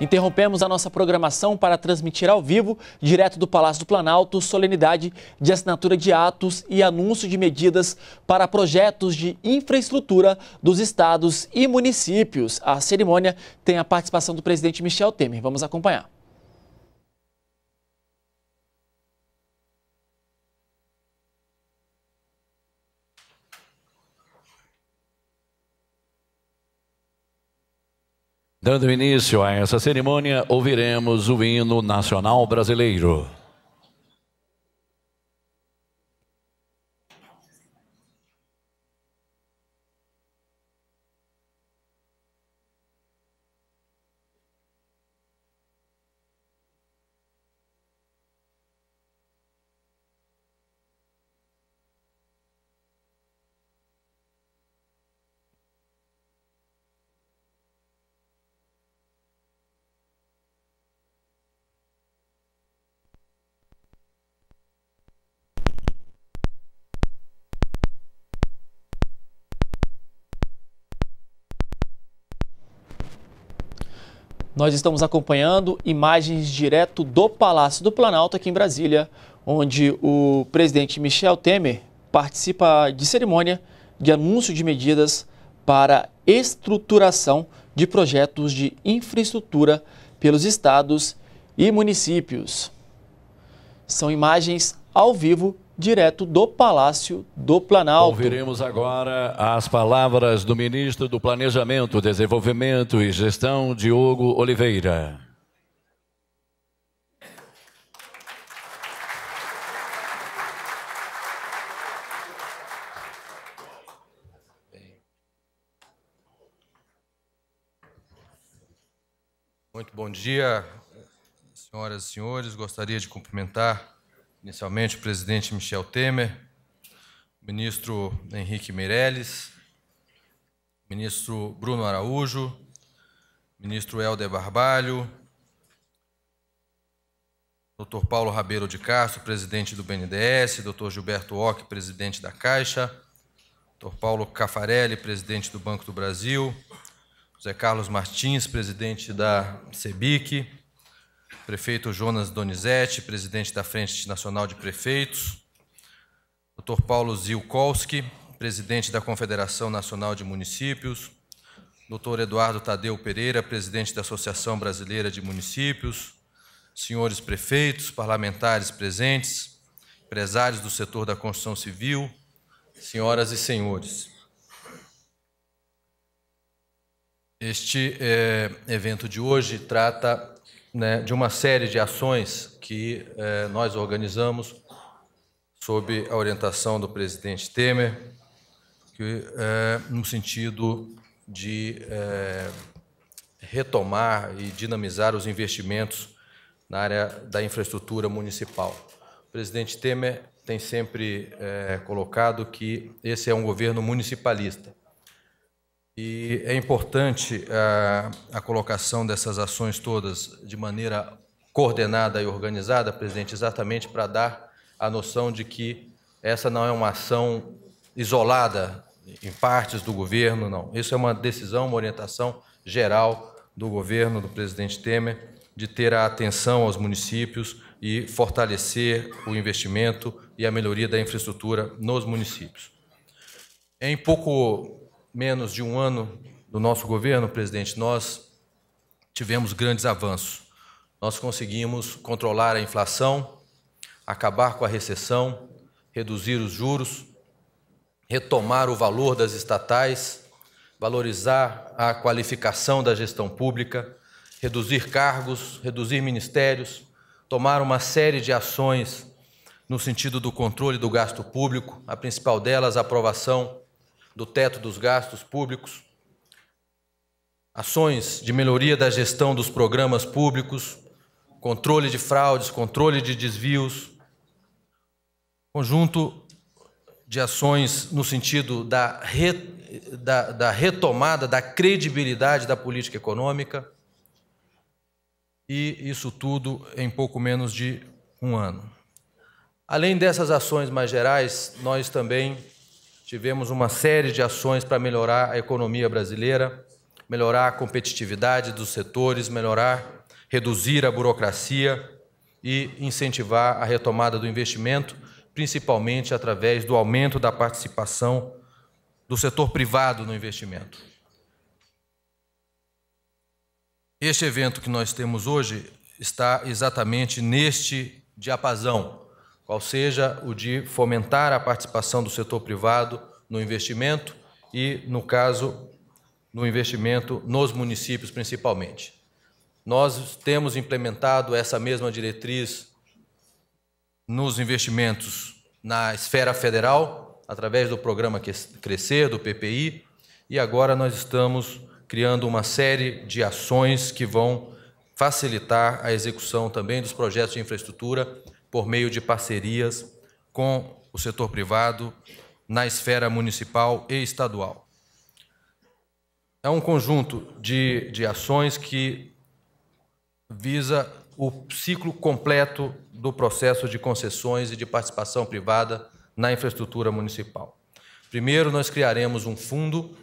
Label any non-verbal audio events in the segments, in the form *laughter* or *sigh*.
Interrompemos a nossa programação para transmitir ao vivo, direto do Palácio do Planalto, solenidade de assinatura de atos e anúncio de medidas para projetos de infraestrutura dos estados e municípios. A cerimônia tem a participação do presidente Michel Temer. Vamos acompanhar. Dando início a essa cerimônia, ouviremos o hino nacional brasileiro. Nós estamos acompanhando imagens direto do Palácio do Planalto, aqui em Brasília, onde o presidente Michel Temer participa de cerimônia de anúncio de medidas para estruturação de projetos de infraestrutura pelos estados e municípios. São imagens ao vivo direto do Palácio do Planalto. Ouviremos agora as palavras do ministro do Planejamento, Desenvolvimento e Gestão, Diogo Oliveira. Muito bom dia, senhoras e senhores. Gostaria de cumprimentar Inicialmente, o presidente Michel Temer, o ministro Henrique Meirelles, o ministro Bruno Araújo, o ministro Helder Barbalho, Dr. Paulo Rabelo de Castro, presidente do BNDES, Dr. Gilberto Ock, presidente da Caixa, Dr. Paulo Cafarelli, presidente do Banco do Brasil, José Carlos Martins, presidente da CEBIC, prefeito Jonas Donizete, presidente da Frente Nacional de Prefeitos, Dr. Paulo Zilkowski, presidente da Confederação Nacional de Municípios, Dr. Eduardo Tadeu Pereira, presidente da Associação Brasileira de Municípios, senhores prefeitos, parlamentares presentes, empresários do setor da construção civil, senhoras e senhores. Este é, evento de hoje trata né, de uma série de ações que eh, nós organizamos sob a orientação do presidente Temer, que, eh, no sentido de eh, retomar e dinamizar os investimentos na área da infraestrutura municipal. O presidente Temer tem sempre colocado que esse é um governo municipalista. E é importante a, eh, a, colocação dessas ações todas de maneira coordenada e organizada, presidente, exatamente para dar a noção de que essa não é uma ação isolada em partes do governo, não. Isso é uma decisão, uma orientação geral do governo, do presidente Temer, de ter a atenção aos municípios e fortalecer o investimento e a melhoria da infraestrutura nos municípios. Em pouco menos de um ano do nosso governo, presidente, nós tivemos grandes avanços. Nós conseguimos controlar a inflação, acabar com a recessão, reduzir os juros, retomar o valor das estatais, valorizar a qualificação da gestão pública, reduzir cargos, reduzir ministérios, tomar uma série de ações no sentido do controle do gasto público, a principal delas a aprovação do teto dos gastos públicos, ações de melhoria da gestão dos programas públicos, controle de fraudes, controle de desvios, conjunto de ações no sentido da, re, da, da retomada da credibilidade da política econômica, e isso tudo em pouco menos de um ano. Além dessas ações mais gerais, nós também Tivemos uma série de ações para melhorar a economia brasileira, melhorar a competitividade dos setores, melhorar, reduzir a burocracia e incentivar a retomada do investimento, principalmente através do aumento da participação do setor privado no investimento. Este evento que nós temos hoje está exatamente neste diapasão qual seja o de fomentar a participação do setor privado no investimento e, no caso, no investimento nos municípios principalmente. Nós temos implementado essa mesma diretriz nos investimentos na esfera federal, através do programa Crescer, do PPI, e agora nós estamos criando uma série de ações que vão facilitar a execução também dos projetos de infraestrutura por meio de parcerias com o setor privado na esfera municipal e estadual. É um conjunto de, de ações que visa o ciclo completo do processo de concessões e de participação privada na infraestrutura municipal. Primeiro, nós criaremos um fundo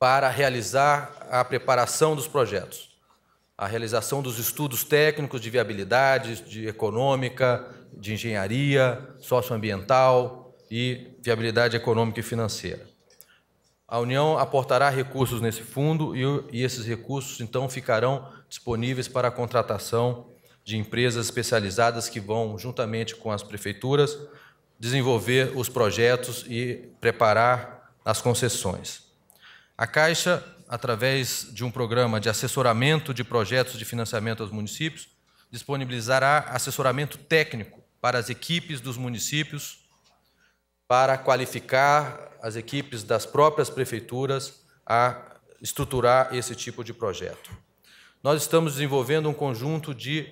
para realizar a preparação dos projetos a realização dos estudos técnicos de viabilidade, de econômica, de engenharia, socioambiental e viabilidade econômica e financeira. A União aportará recursos nesse fundo e, esses recursos então ficarão disponíveis para a contratação de empresas especializadas que vão, juntamente com as prefeituras, desenvolver os projetos e preparar as concessões. A Caixa através de um programa de assessoramento de projetos de financiamento aos municípios, disponibilizará assessoramento técnico para as equipes dos municípios, para qualificar as equipes das próprias prefeituras a estruturar esse tipo de projeto. Nós estamos desenvolvendo um conjunto de,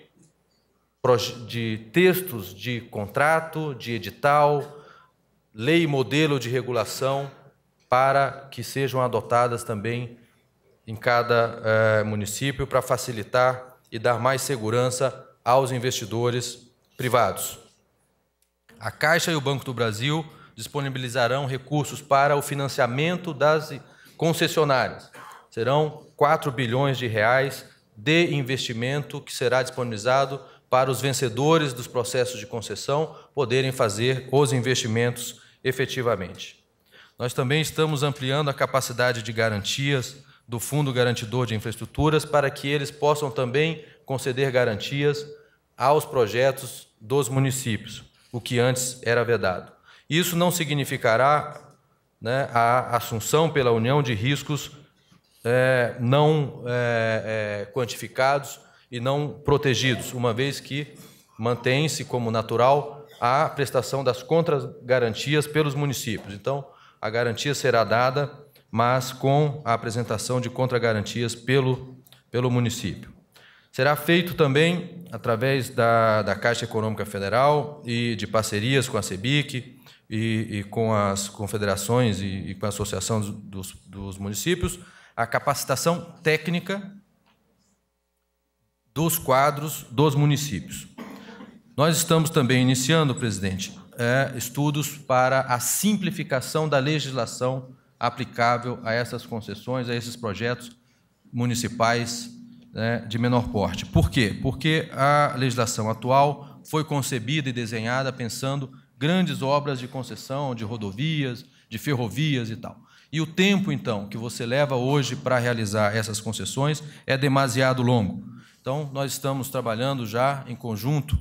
de textos de contrato, de edital, lei e modelo de regulação para que sejam adotadas também em cada eh, município para facilitar e dar mais segurança aos investidores privados. A Caixa e o Banco do Brasil disponibilizarão recursos para o financiamento das concessionárias. Serão 4 bilhões de reais de investimento que será disponibilizado para os vencedores dos processos de concessão poderem fazer os investimentos efetivamente. Nós também estamos ampliando a capacidade de garantias do Fundo Garantidor de Infraestruturas para que eles possam também conceder garantias aos projetos dos municípios, o que antes era vedado. Isso não significará né, a assunção pela União de riscos é, não é, é, quantificados e não protegidos, uma vez que mantém-se como natural a prestação das garantias pelos municípios. Então, a garantia será dada mas com a apresentação de contragarantias pelo, pelo município. Será feito também através da, da Caixa Econômica Federal e de parcerias com a CEBIC e, e com as confederações e, e com a Associação dos, dos Municípios a capacitação técnica dos quadros dos municípios. Nós estamos também iniciando, presidente, é, estudos para a simplificação da legislação aplicável a essas concessões, a esses projetos municipais né, de menor porte. Por quê? Porque a legislação atual foi concebida e desenhada pensando grandes obras de concessão de rodovias, de ferrovias e tal. E o tempo, então, que você leva hoje para realizar essas concessões é demasiado longo. Então, nós estamos trabalhando já em conjunto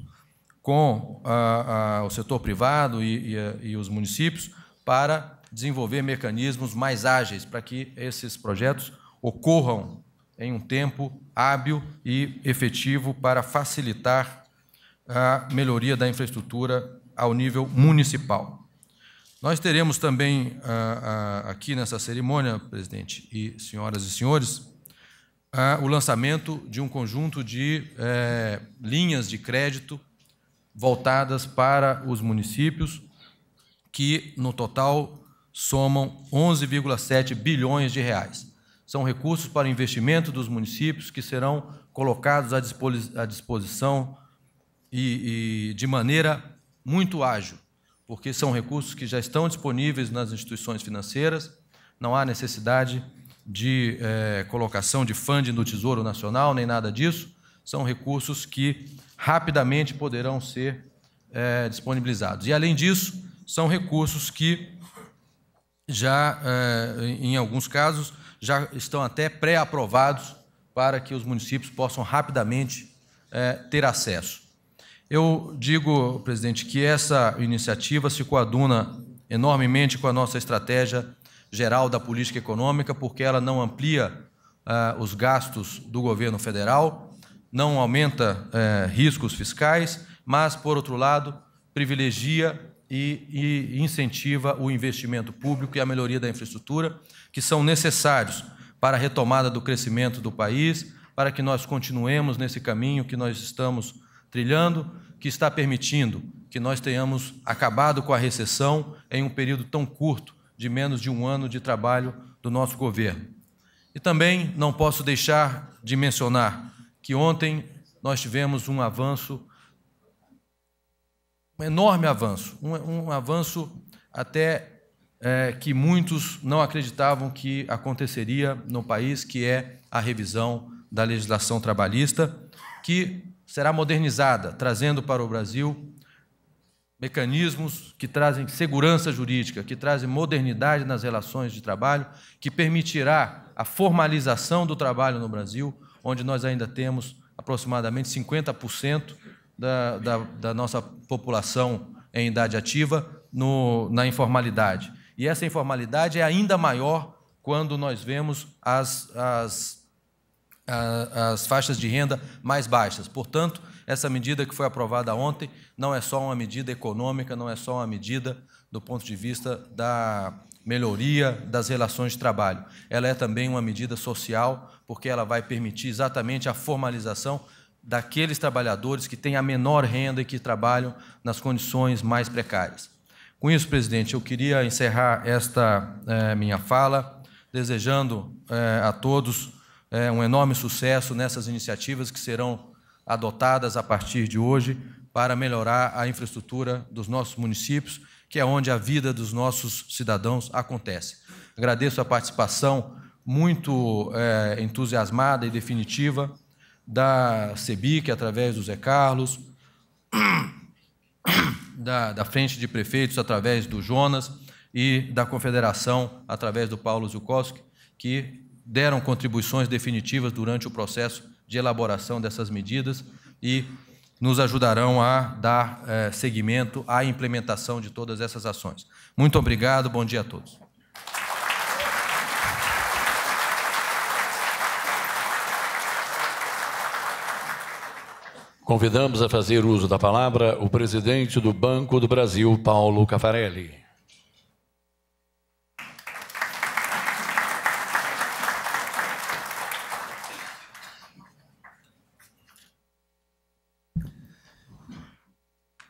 com a, ah, a, ah, o setor privado e, e, e os municípios para desenvolver mecanismos mais ágeis para que esses projetos ocorram em um tempo hábil e efetivo para facilitar a melhoria da infraestrutura ao nível municipal. Nós teremos também ah, ah, aqui nessa cerimônia, presidente e senhoras e senhores, ah, o lançamento de um conjunto de eh, linhas de crédito voltadas para os municípios, que no total somam 11,7 bilhões de reais. São recursos para investimento dos municípios que serão colocados à disposição e, e de maneira muito ágil, porque são recursos que já estão disponíveis nas instituições financeiras, não há necessidade de é, colocação de funding do Tesouro Nacional, nem nada disso, são recursos que rapidamente poderão ser é, disponibilizados. E, além disso, são recursos que já, eh, em alguns casos, já estão até pré-aprovados para que os municípios possam rapidamente eh, ter acesso. Eu digo, presidente, que essa iniciativa se coaduna enormemente com a nossa estratégia geral da política econômica, porque ela não amplia eh, os gastos do governo federal, não aumenta riscos fiscais, mas, por outro lado, privilegia e, e incentiva o investimento público e a melhoria da infraestrutura, que são necessários para a retomada do crescimento do país, para que nós continuemos nesse caminho que nós estamos trilhando, que está permitindo que nós tenhamos acabado com a recessão em um período tão curto de menos de um ano de trabalho do nosso governo. E também não posso deixar de mencionar que ontem nós tivemos um avanço um enorme avanço, um, um avanço até é, que muitos não acreditavam que aconteceria no país, que é a revisão da legislação trabalhista, que será modernizada, trazendo para o Brasil mecanismos que trazem segurança jurídica, que trazem modernidade nas relações de trabalho, que permitirá a formalização do trabalho no Brasil, onde nós ainda temos aproximadamente 50% da, da, da nossa população em idade ativa no, na informalidade. E essa informalidade é ainda maior quando nós vemos as, as, a, as faixas de renda mais baixas. Portanto, essa medida que foi aprovada ontem não é só uma medida econômica, não é só uma medida do ponto de vista da melhoria das relações de trabalho. Ela é também uma medida social, porque ela vai permitir exatamente a formalização daqueles trabalhadores que têm a menor renda e que trabalham nas condições mais precárias. Com isso, presidente, eu queria encerrar esta eh, minha fala, desejando eh, a todos eh, um enorme sucesso nessas iniciativas que serão adotadas a partir de hoje para melhorar a infraestrutura dos nossos municípios, que é onde a vida dos nossos cidadãos acontece. Agradeço a participação muito entusiasmada e definitiva da CEBIC, através do Zé Carlos, *clears throat* da, da Frente de Prefeitos, através do Jonas, e da Confederação, através do Paulo Zukowski, que deram contribuições definitivas durante o processo de elaboração dessas medidas e nos ajudarão a dar é, seguimento à implementação de todas essas ações. Muito obrigado, bom dia a todos. Convidamos a fazer uso da palavra o presidente do Banco do Brasil, Paulo Cafarelli.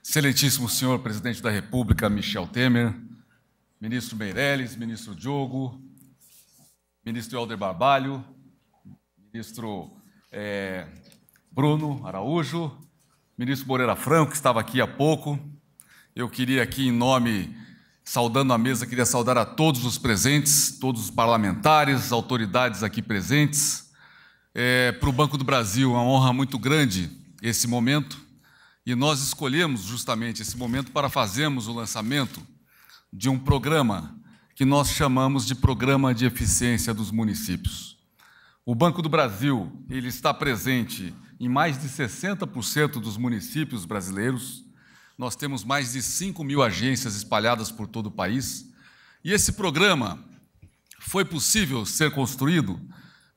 Excelentíssimo senhor presidente da República, Michel Temer, ministro Meirelles, ministro Diogo, ministro Helder Barbalho, ministro é, Bruno Araújo, ministro Moreira Franco, que estava aqui há pouco. Eu queria aqui, em nome, saudando a mesa, queria saudar a todos os presentes, todos os parlamentares, autoridades aqui presentes. É, Para o Banco do Brasil, uma honra muito grande esse momento. E nós escolhemos justamente esse momento para fazermos o lançamento de um programa que nós chamamos de Programa de Eficiência dos Municípios. O Banco do Brasil, ele está presente em mais de 60% dos municípios brasileiros. Nós temos mais de 5 mil agências espalhadas por todo o país. E esse programa foi possível ser construído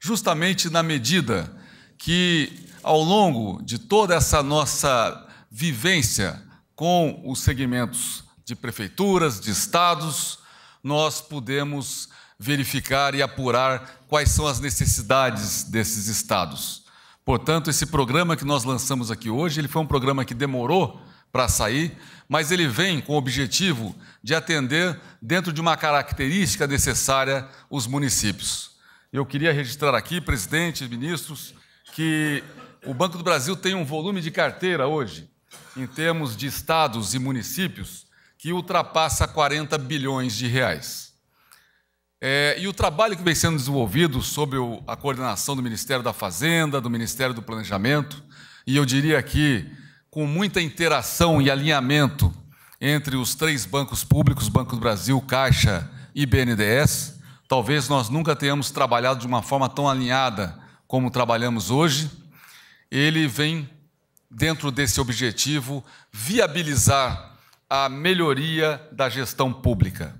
justamente na medida que, ao longo de toda essa nossa vivência com os segmentos de prefeituras, de estados, nós pudemos verificar e apurar quais são as necessidades desses estados. Portanto, esse programa que nós lançamos aqui hoje, ele foi um programa que demorou para sair, mas ele vem com o objetivo de atender, dentro de uma característica necessária, os municípios. Eu queria registrar aqui, presidente, ministros, que o Banco do Brasil tem um volume de carteira hoje, em termos de estados e municípios, que ultrapassa 40 bilhões de reais. É, e o trabalho que vem sendo desenvolvido sobre o, a coordenação do Ministério da Fazenda, do Ministério do Planejamento, e eu diria aqui, com muita interação e alinhamento entre os três bancos públicos, Banco do Brasil, Caixa e BNDES, talvez nós nunca tenhamos trabalhado de uma forma tão alinhada como trabalhamos hoje. Ele vem, dentro desse objetivo, viabilizar a melhoria da gestão pública.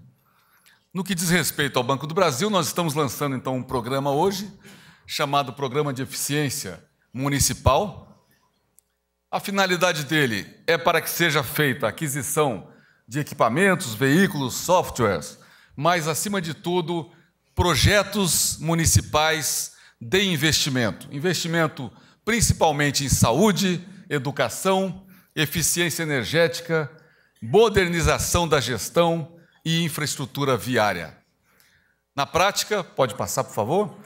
No que diz respeito ao Banco do Brasil, nós estamos lançando então um programa hoje chamado Programa de Eficiência Municipal. A finalidade dele é para que seja feita a aquisição de equipamentos, veículos, softwares, mas acima de tudo, projetos municipais de investimento. Investimento principalmente em saúde, educação, eficiência energética, modernização da gestão, e infraestrutura viária. Na prática, pode passar, por favor?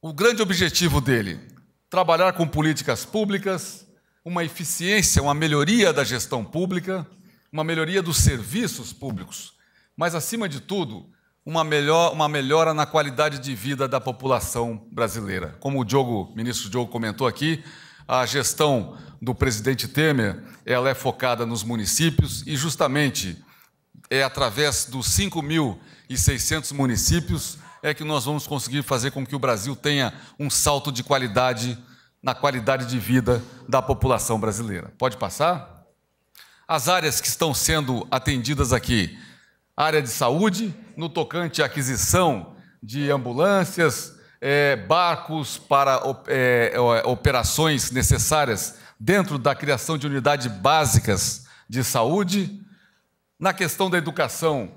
O grande objetivo dele: trabalhar com políticas públicas, uma eficiência, uma melhoria da gestão pública, uma melhoria dos serviços públicos, mas, acima de tudo, uma, melhor, uma melhora na qualidade de vida da população brasileira. Como o Diogo, ministro Diogo comentou aqui, a gestão do presidente Temer ela é focada nos municípios e justamente é através dos 5.600 municípios é que nós vamos conseguir fazer com que o Brasil tenha um salto de qualidade na qualidade de vida da população brasileira. Pode passar? As áreas que estão sendo atendidas aqui: área de saúde, no tocante à aquisição de ambulâncias, é, barcos para é, é, operações necessárias dentro da criação de unidades básicas de saúde, na questão da educação,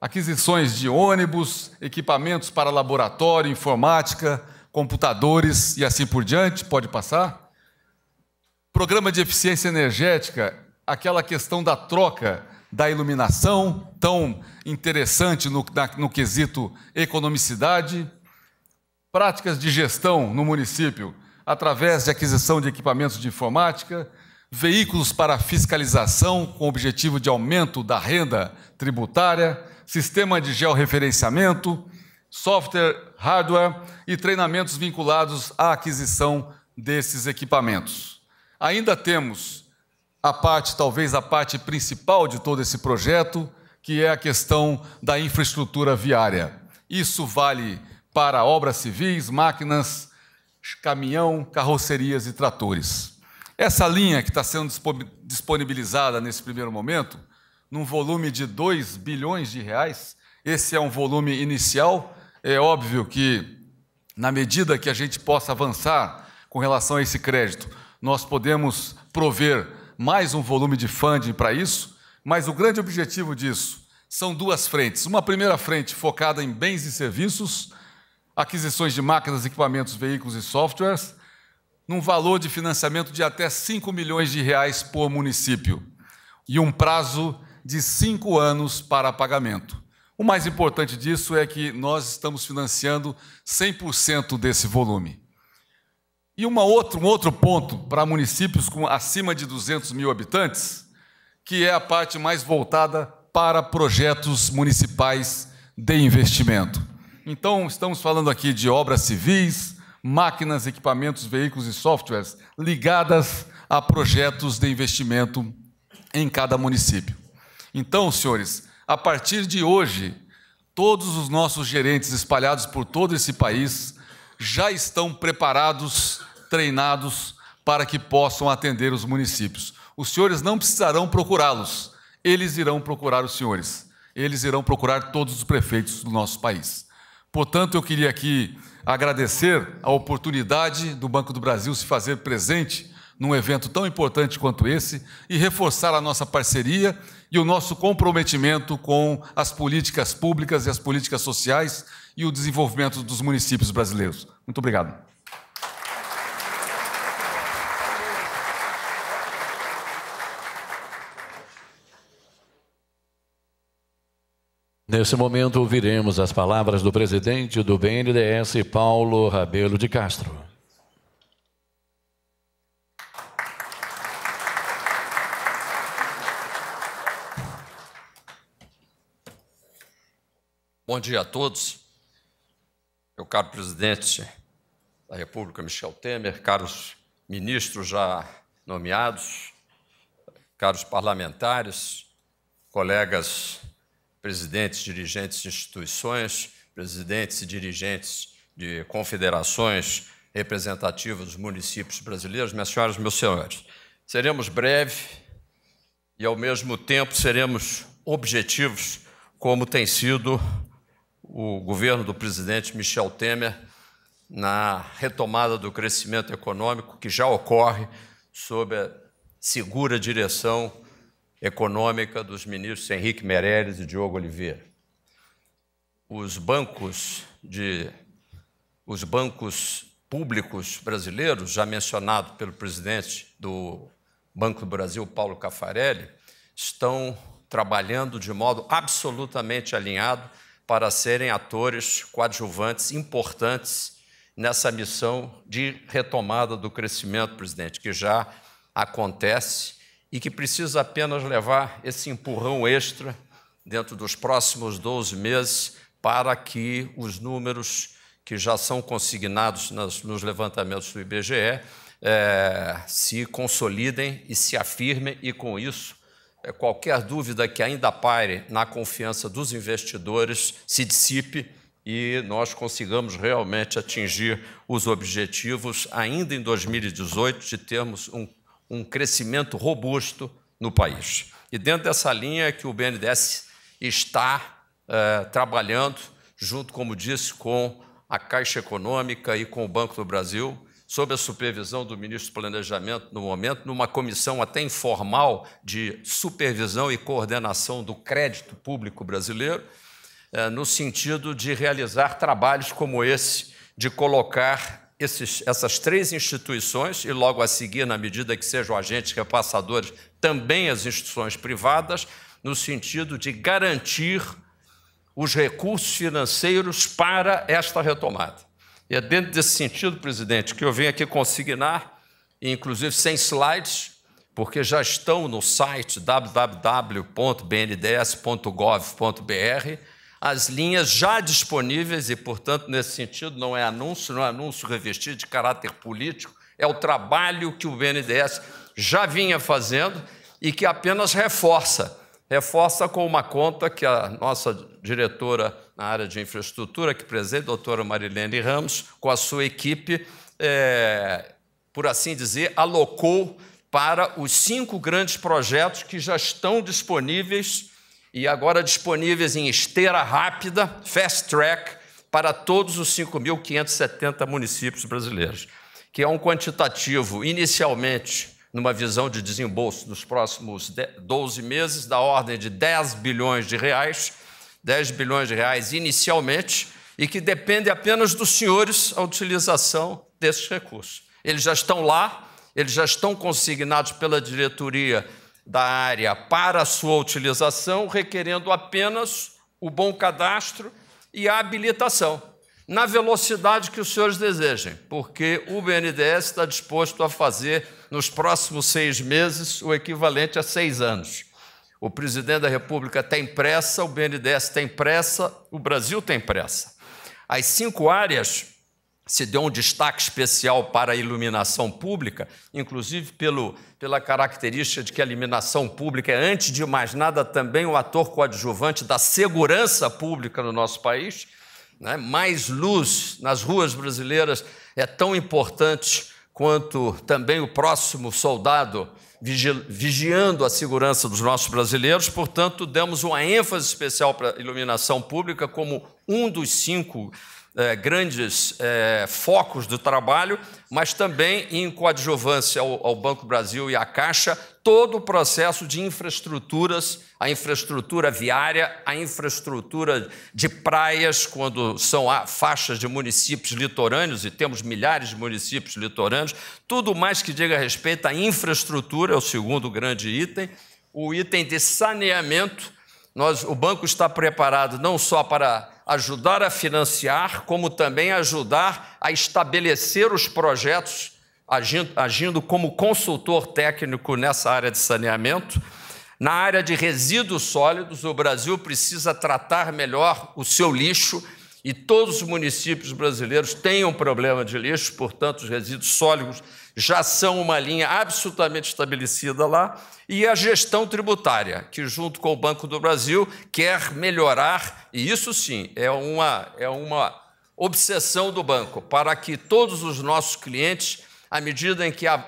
aquisições de ônibus, equipamentos para laboratório, informática, computadores e assim por diante, pode passar. Programa de eficiência energética, aquela questão da troca da iluminação, tão interessante no, na, no quesito economicidade. Práticas de gestão no município, através de aquisição de equipamentos de informática, veículos para fiscalização com objetivo de aumento da renda tributária, sistema de georreferenciamento, software, hardware e treinamentos vinculados à aquisição desses equipamentos. Ainda temos a parte, talvez a parte principal de todo esse projeto, que é a questão da infraestrutura viária. Isso vale para obras civis, máquinas, caminhão, carrocerias e tratores. Essa linha que está sendo disponibilizada nesse primeiro momento, num volume de 2 bilhões de reais, esse é um volume inicial. É óbvio que, na medida que a gente possa avançar com relação a esse crédito, nós podemos prover mais um volume de funding para isso, mas o grande objetivo disso são duas frentes. Uma primeira frente focada em bens e serviços, aquisições de máquinas, equipamentos, veículos e softwares, num valor de financiamento de até 5 milhões de reais por município e um prazo de cinco anos para pagamento. O mais importante disso é que nós estamos financiando 100% desse volume. E uma outra, um outro ponto para municípios com acima de 200 mil habitantes, que é a parte mais voltada para projetos municipais de investimento. Então, estamos falando aqui de obras civis, máquinas, equipamentos, veículos e softwares ligadas a projetos de investimento em cada município. Então, senhores, a partir de hoje, todos os nossos gerentes espalhados por todo esse país já estão preparados, treinados para que possam atender os municípios. Os senhores não precisarão procurá-los, eles irão procurar os senhores. Eles irão procurar todos os prefeitos do nosso país. Portanto, eu queria aqui agradecer a oportunidade do Banco do Brasil se fazer presente num evento tão importante quanto esse e reforçar a nossa parceria e o nosso comprometimento com as políticas públicas e as políticas sociais e o desenvolvimento dos municípios brasileiros. Muito obrigado. Nesse momento ouviremos as palavras do presidente do BNDES, Paulo Rabelo de Castro. Bom dia a todos. Meu caro presidente da República, Michel Temer, caros ministros já nomeados, caros parlamentares, colegas presidentes, dirigentes de instituições, presidentes e dirigentes de confederações representativas dos municípios brasileiros, minhas senhoras, meus senhores. Seremos breves e, ao mesmo tempo, seremos objetivos, como tem sido o governo do presidente Michel Temer na retomada do crescimento econômico que já ocorre sob a segura direção Econômica dos ministros Henrique Meirelles e Diogo Oliveira. Os bancos de os bancos públicos brasileiros, já mencionado pelo presidente do Banco do Brasil, Paulo Caffarelli, estão trabalhando de modo absolutamente alinhado para serem atores coadjuvantes importantes nessa missão de retomada do crescimento, presidente, que já acontece e que precisa apenas levar esse empurrão extra dentro dos próximos 12 meses para que os números que já são consignados nas, nos levantamentos do IBGE é, eh, se consolidem e se afirmem, e com isso, é, qualquer dúvida que ainda pare na confiança dos investidores se dissipe e nós consigamos realmente atingir os objetivos, ainda em 2018, de termos um um crescimento robusto no país. E dentro dessa linha é que o BNDES está é, trabalhando, junto, como disse, com a Caixa Econômica e com o Banco do Brasil, sob a supervisão do ministro do Planejamento no momento, numa comissão até informal de supervisão e coordenação do crédito público brasileiro, eh, no sentido de realizar trabalhos como esse, de colocar esses, essas três instituições, e logo a seguir, na medida que sejam agentes repassadores, também as instituições privadas, no sentido de garantir os recursos financeiros para esta retomada. E é dentro desse sentido, presidente, que eu venho aqui consignar, inclusive sem slides, porque já estão no site www.bnds.gov.br as linhas já disponíveis, e, portanto, nesse sentido, não é anúncio, não é anúncio revestido de caráter político, é o trabalho que o BNDES já vinha fazendo e que apenas reforça reforça com uma conta que a nossa diretora na área de infraestrutura, que presente, doutora Marilene Ramos, com a sua equipe, é, por assim dizer, alocou para os cinco grandes projetos que já estão disponíveis e agora disponíveis em esteira rápida, fast track, para todos os 5.570 municípios brasileiros, que é um quantitativo inicialmente numa visão de desembolso nos próximos 12 meses da ordem de 10 bilhões de reais, 10 bilhões de reais inicialmente, e que depende apenas dos senhores a utilização desses recursos. Eles já estão lá, eles já estão consignados pela diretoria da área para sua utilização, requerendo apenas o bom cadastro e a habilitação, na velocidade que os senhores desejem, porque o BNDES está disposto a fazer, nos próximos seis meses, o equivalente a seis anos. O presidente da República tem pressa, o BNDES tem pressa, o Brasil tem pressa. As cinco áreas se deu um destaque especial para a iluminação pública, inclusive pelo, pela característica de que a iluminação pública é, antes de mais nada, também o ator coadjuvante da segurança pública no nosso país. Né? Mais luz nas ruas brasileiras é tão importante quanto também o próximo soldado vigi vigiando a segurança dos nossos brasileiros. Portanto, demos uma ênfase especial para a iluminação pública como um dos cinco é, grandes é, focos do trabalho, mas também em coadjuvância ao, ao, Banco Brasil e à Caixa, todo o processo de infraestruturas, a infraestrutura viária, a infraestrutura de praias, quando são faixas de municípios litorâneos, e temos milhares de municípios litorâneos, tudo mais que diga respeito à infraestrutura, é o segundo grande item, o item de saneamento. Nós, o banco está preparado não só para ajudar a financiar, como também ajudar a estabelecer os projetos, agindo, agindo como consultor técnico nessa área de saneamento. Na área de resíduos sólidos, o Brasil precisa tratar melhor o seu lixo e todos os municípios brasileiros têm um problema de lixo, portanto, os resíduos sólidos já são uma linha absolutamente estabelecida lá, e a gestão tributária, que junto com o Banco do Brasil quer melhorar, e isso sim é uma, é uma obsessão do banco, para que todos os nossos clientes, à medida em que a,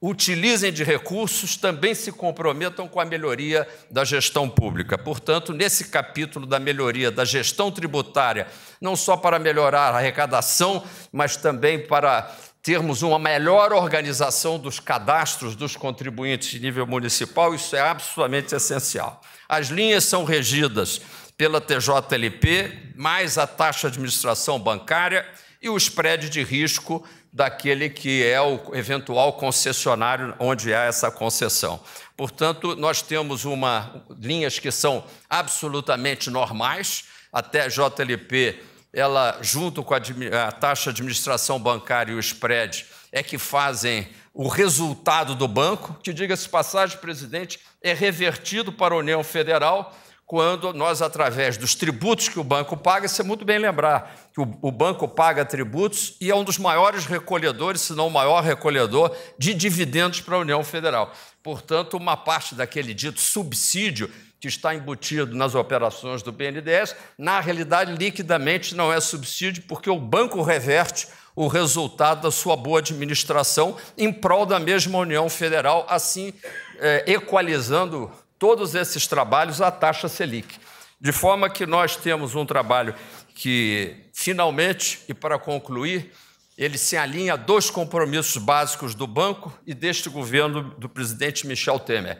utilizem de recursos, também se comprometam com a melhoria da gestão pública. Portanto, nesse capítulo da melhoria da gestão tributária, não só para melhorar a arrecadação, mas também para termos uma melhor organização dos cadastros dos contribuintes de nível municipal, isso é absolutamente essencial. As linhas são regidas pela TJLP, mais a taxa de administração bancária e o spread de risco daquele que é o eventual concessionário onde há essa concessão. Portanto, nós temos uma linhas que são absolutamente normais, até a JLP ela, junto com a, a taxa de administração bancária e o spread, é que fazem o resultado do banco, que, diga-se passagem, presidente, é revertido para a União Federal quando nós, através dos tributos que o banco paga, você é muito bem lembrar que o, o, banco paga tributos e é um dos maiores recolhedores, se não o maior recolhedor, de dividendos para a União Federal. Portanto, uma parte daquele dito subsídio que está embutido nas operações do BNDES, na realidade, liquidamente não é subsídio, porque o banco reverte o resultado da sua boa administração em prol da mesma União Federal, assim é, equalizando todos esses trabalhos à taxa Selic. De forma que nós temos um trabalho que, finalmente, e para concluir, ele se alinha a dois compromissos básicos do banco e deste governo do presidente Michel Temer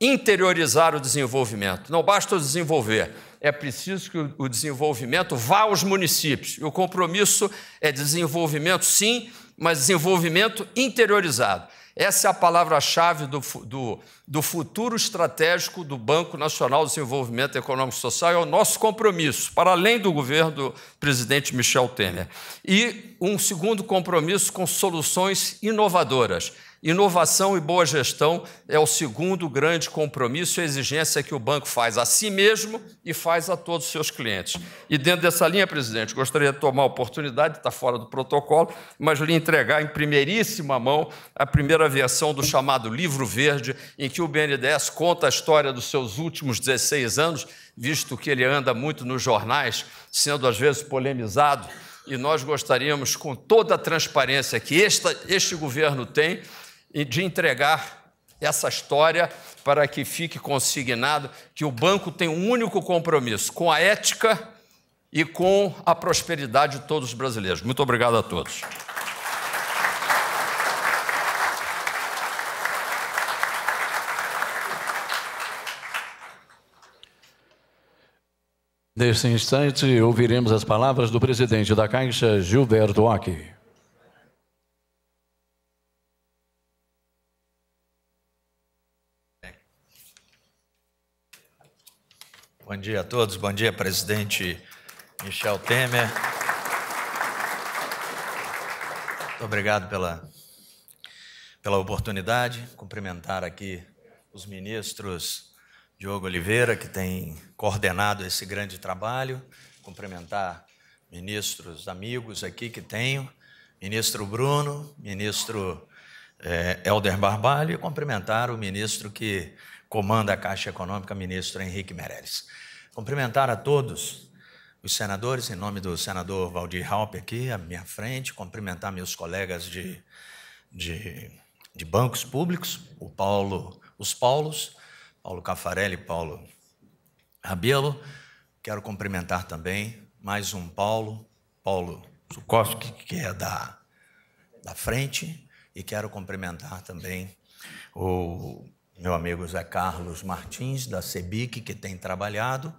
interiorizar o desenvolvimento. Não basta desenvolver, é preciso que o desenvolvimento vá aos municípios. E o compromisso é desenvolvimento, sim, mas desenvolvimento interiorizado. Essa é a palavra-chave do, do, do, futuro estratégico do Banco Nacional de Desenvolvimento Econômico e Social, é o nosso compromisso, para além do governo do presidente Michel Temer. E um segundo compromisso com soluções inovadoras. Inovação e boa gestão é o segundo grande compromisso e exigência que o banco faz a si mesmo e faz a todos os seus clientes. E dentro dessa linha, presidente, gostaria de tomar a oportunidade, está fora do protocolo, mas lhe entregar em primeiríssima mão a primeira versão do chamado Livro Verde, em que o BNDES conta a história dos seus últimos 16 anos, visto que ele anda muito nos jornais, sendo às vezes polemizado. E nós gostaríamos, com toda a transparência que esta, este governo tem, e de entregar essa história para que fique consignado que o banco tem um único compromisso com a ética e com a prosperidade de todos os brasileiros. Muito obrigado a todos. Nesse instante, ouviremos as palavras do presidente da Caixa, Gilberto Ock. Bom dia a todos, bom dia, presidente Michel Temer. Muito obrigado pela, pela oportunidade. Cumprimentar aqui os ministros Diogo Oliveira, que tem coordenado esse grande trabalho. Cumprimentar ministros amigos aqui que tenho, ministro Bruno, ministro é, Helder Barbalho, e cumprimentar o ministro que comanda a Caixa Econômica, ministro Henrique Meirelles. Cumprimentar a todos os senadores, em nome do senador Valdir Halpe aqui à minha frente, cumprimentar meus colegas de, de, de bancos públicos, o Paulo, os Paulos, Paulo Cafarelli e Paulo Rabelo. Quero cumprimentar também mais um Paulo, Paulo Sukoski, que é da, da frente, e quero cumprimentar também o meu amigo Zé Carlos Martins, da CEBIC, que tem trabalhado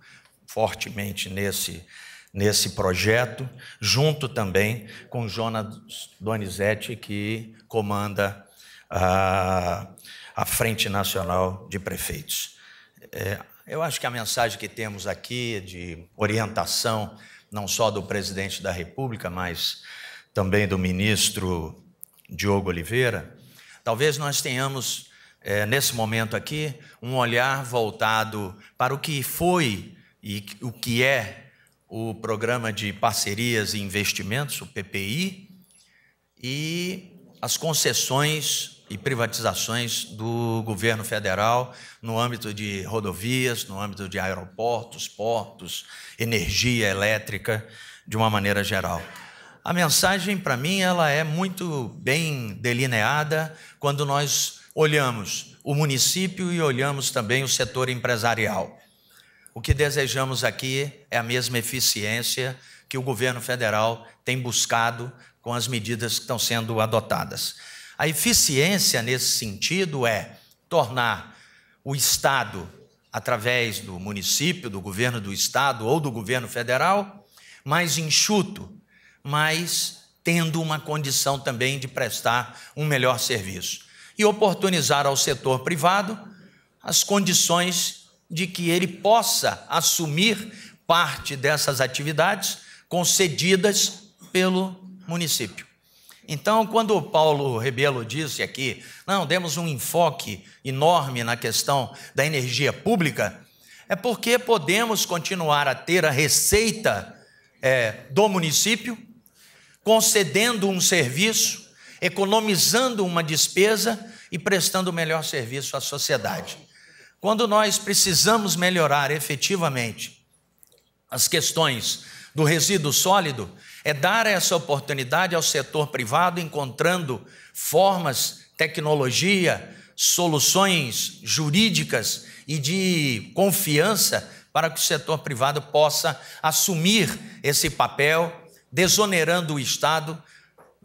fortemente nesse, nesse projeto, junto também com Jonas Donizete, que comanda a, ah, a Frente Nacional de Prefeitos. É, eu acho que a mensagem que temos aqui de orientação, não só do presidente da República, mas também do ministro Diogo Oliveira, talvez nós tenhamos é, nesse momento aqui, um olhar voltado para o que foi e o que é o Programa de Parcerias e Investimentos, o PPI, e as concessões e privatizações do governo federal no âmbito de rodovias, no âmbito de aeroportos, portos, energia elétrica, de uma maneira geral. A mensagem para mim ela é muito bem delineada quando nós olhamos o município e olhamos também o setor empresarial. O que desejamos aqui é a mesma eficiência que o governo federal tem buscado com as medidas que estão sendo adotadas. A eficiência nesse sentido é tornar o Estado, através do município, do governo do Estado ou do governo federal, mais enxuto, mas tendo uma condição também de prestar um melhor serviço e oportunizar ao setor privado as condições de que ele possa assumir parte dessas atividades concedidas pelo município. Então, quando o Paulo Rebelo disse aqui, não, demos um enfoque enorme na questão da energia pública, é porque podemos continuar a ter a receita é, do município, concedendo um serviço economizando uma despesa e prestando o melhor serviço à sociedade. Quando nós precisamos melhorar efetivamente as questões do resíduo sólido, é dar essa oportunidade ao setor privado, encontrando formas, tecnologia, soluções jurídicas e de confiança para que o setor privado possa assumir esse papel, desonerando o Estado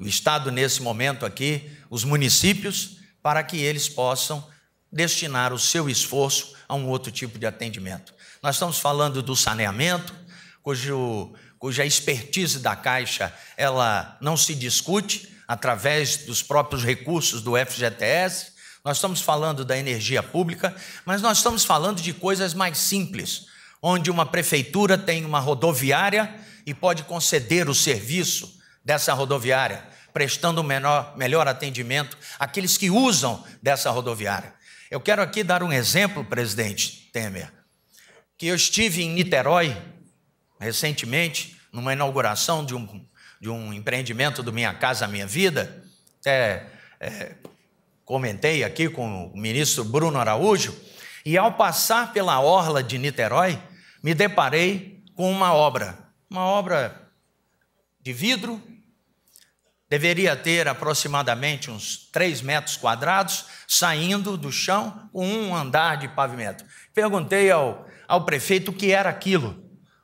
o Estado nesse momento aqui, os municípios, para que eles possam destinar o seu esforço a um outro tipo de atendimento. Nós estamos falando do saneamento, cujo, cuja expertise da Caixa ela não se discute através dos próprios recursos do FGTS. Nós estamos falando da energia pública, mas nós estamos falando de coisas mais simples, onde uma prefeitura tem uma rodoviária e pode conceder o serviço dessa rodoviária, prestando menor, melhor atendimento àqueles que usam dessa rodoviária. Eu quero aqui dar um exemplo, presidente Temer, que eu estive em Niterói recentemente, numa inauguração de um, de um empreendimento do Minha Casa Minha Vida, até é, comentei aqui com o ministro Bruno Araújo, e ao passar pela orla de Niterói, me deparei com uma obra, uma obra de vidro, deveria ter aproximadamente uns 3 metros quadrados, saindo do chão com um andar de pavimento. Perguntei ao, ao prefeito o que era aquilo.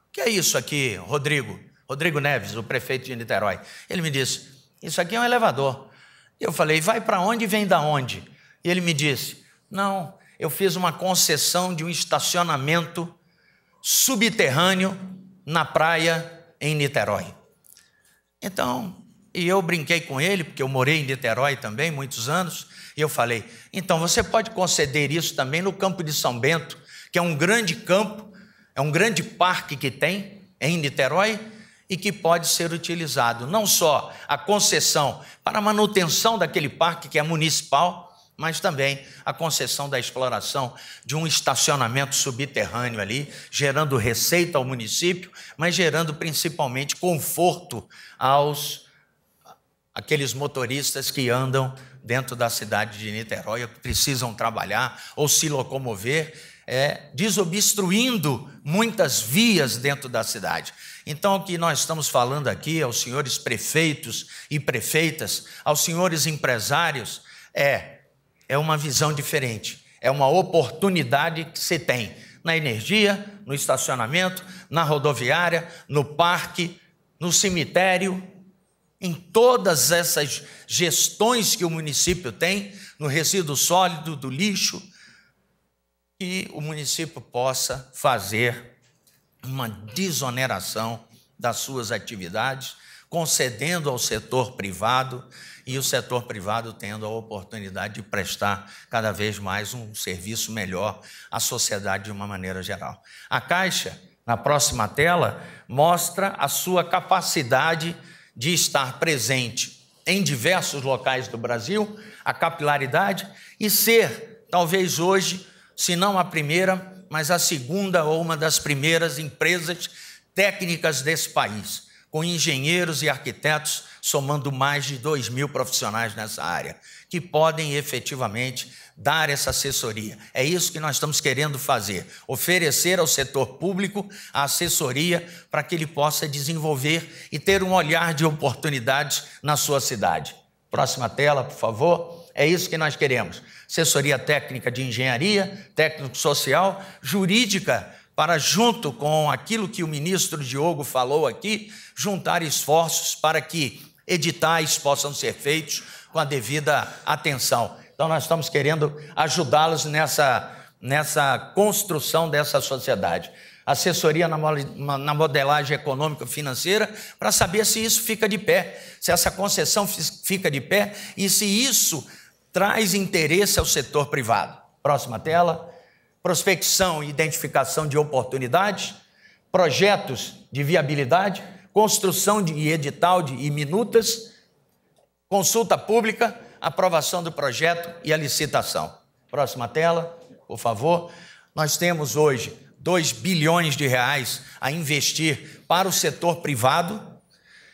O que é isso aqui, Rodrigo? Rodrigo Neves, o prefeito de Niterói. Ele me disse: Isso aqui é um elevador. Eu falei: Vai para onde e vem da onde? E ele me disse: Não, eu fiz uma concessão de um estacionamento subterrâneo na praia em Niterói. Então, e eu brinquei com ele, porque eu morei em Niterói também muitos anos, e eu falei: então você pode conceder isso também no campo de São Bento, que é um grande campo, é um grande parque que tem em Niterói e que pode ser utilizado não só a concessão para a manutenção daquele parque que é municipal, mas também a concessão da exploração de um estacionamento subterrâneo ali, gerando receita ao município, mas gerando principalmente conforto aos aqueles motoristas que andam dentro da cidade de Niterói, que precisam trabalhar ou se locomover, é, desobstruindo muitas vias dentro da cidade. Então, o que nós estamos falando aqui aos senhores prefeitos e prefeitas, aos senhores empresários, é é uma visão diferente, é uma oportunidade que se tem na energia, no estacionamento, na rodoviária, no parque, no cemitério, em todas essas gestões que o município tem, no resíduo sólido, do lixo, que o município possa fazer uma desoneração das suas atividades, concedendo ao setor privado e o setor privado tendo a oportunidade de prestar cada vez mais um serviço melhor à sociedade de uma maneira geral. A Caixa, na próxima tela, mostra a sua capacidade de estar presente em diversos locais do Brasil, a capilaridade e ser, talvez hoje, se não a primeira, mas a segunda ou uma das primeiras empresas técnicas desse país com engenheiros e arquitetos, somando mais de 2 mil profissionais nessa área, que podem efetivamente dar essa assessoria. É isso que nós estamos querendo fazer: oferecer ao setor público a assessoria para que ele possa desenvolver e ter um olhar de oportunidades na sua cidade. Próxima tela, por favor. É isso que nós queremos: assessoria técnica de engenharia, técnico social, jurídica para, junto com aquilo que o ministro Diogo falou aqui, juntar esforços para que editais possam ser feitos com a devida atenção. Então, nós estamos querendo ajudá-los nessa, nessa construção dessa sociedade. Assessoria na modelagem econômico-financeira, para saber se isso fica de pé, se essa concessão fica de pé e se isso traz interesse ao setor privado. Próxima tela prospecção e identificação de oportunidades, projetos de viabilidade, construção de edital de, e minutas, consulta pública, aprovação do projeto e a licitação. Próxima tela, por favor. Nós temos hoje 2 bilhões de reais a investir para o setor privado,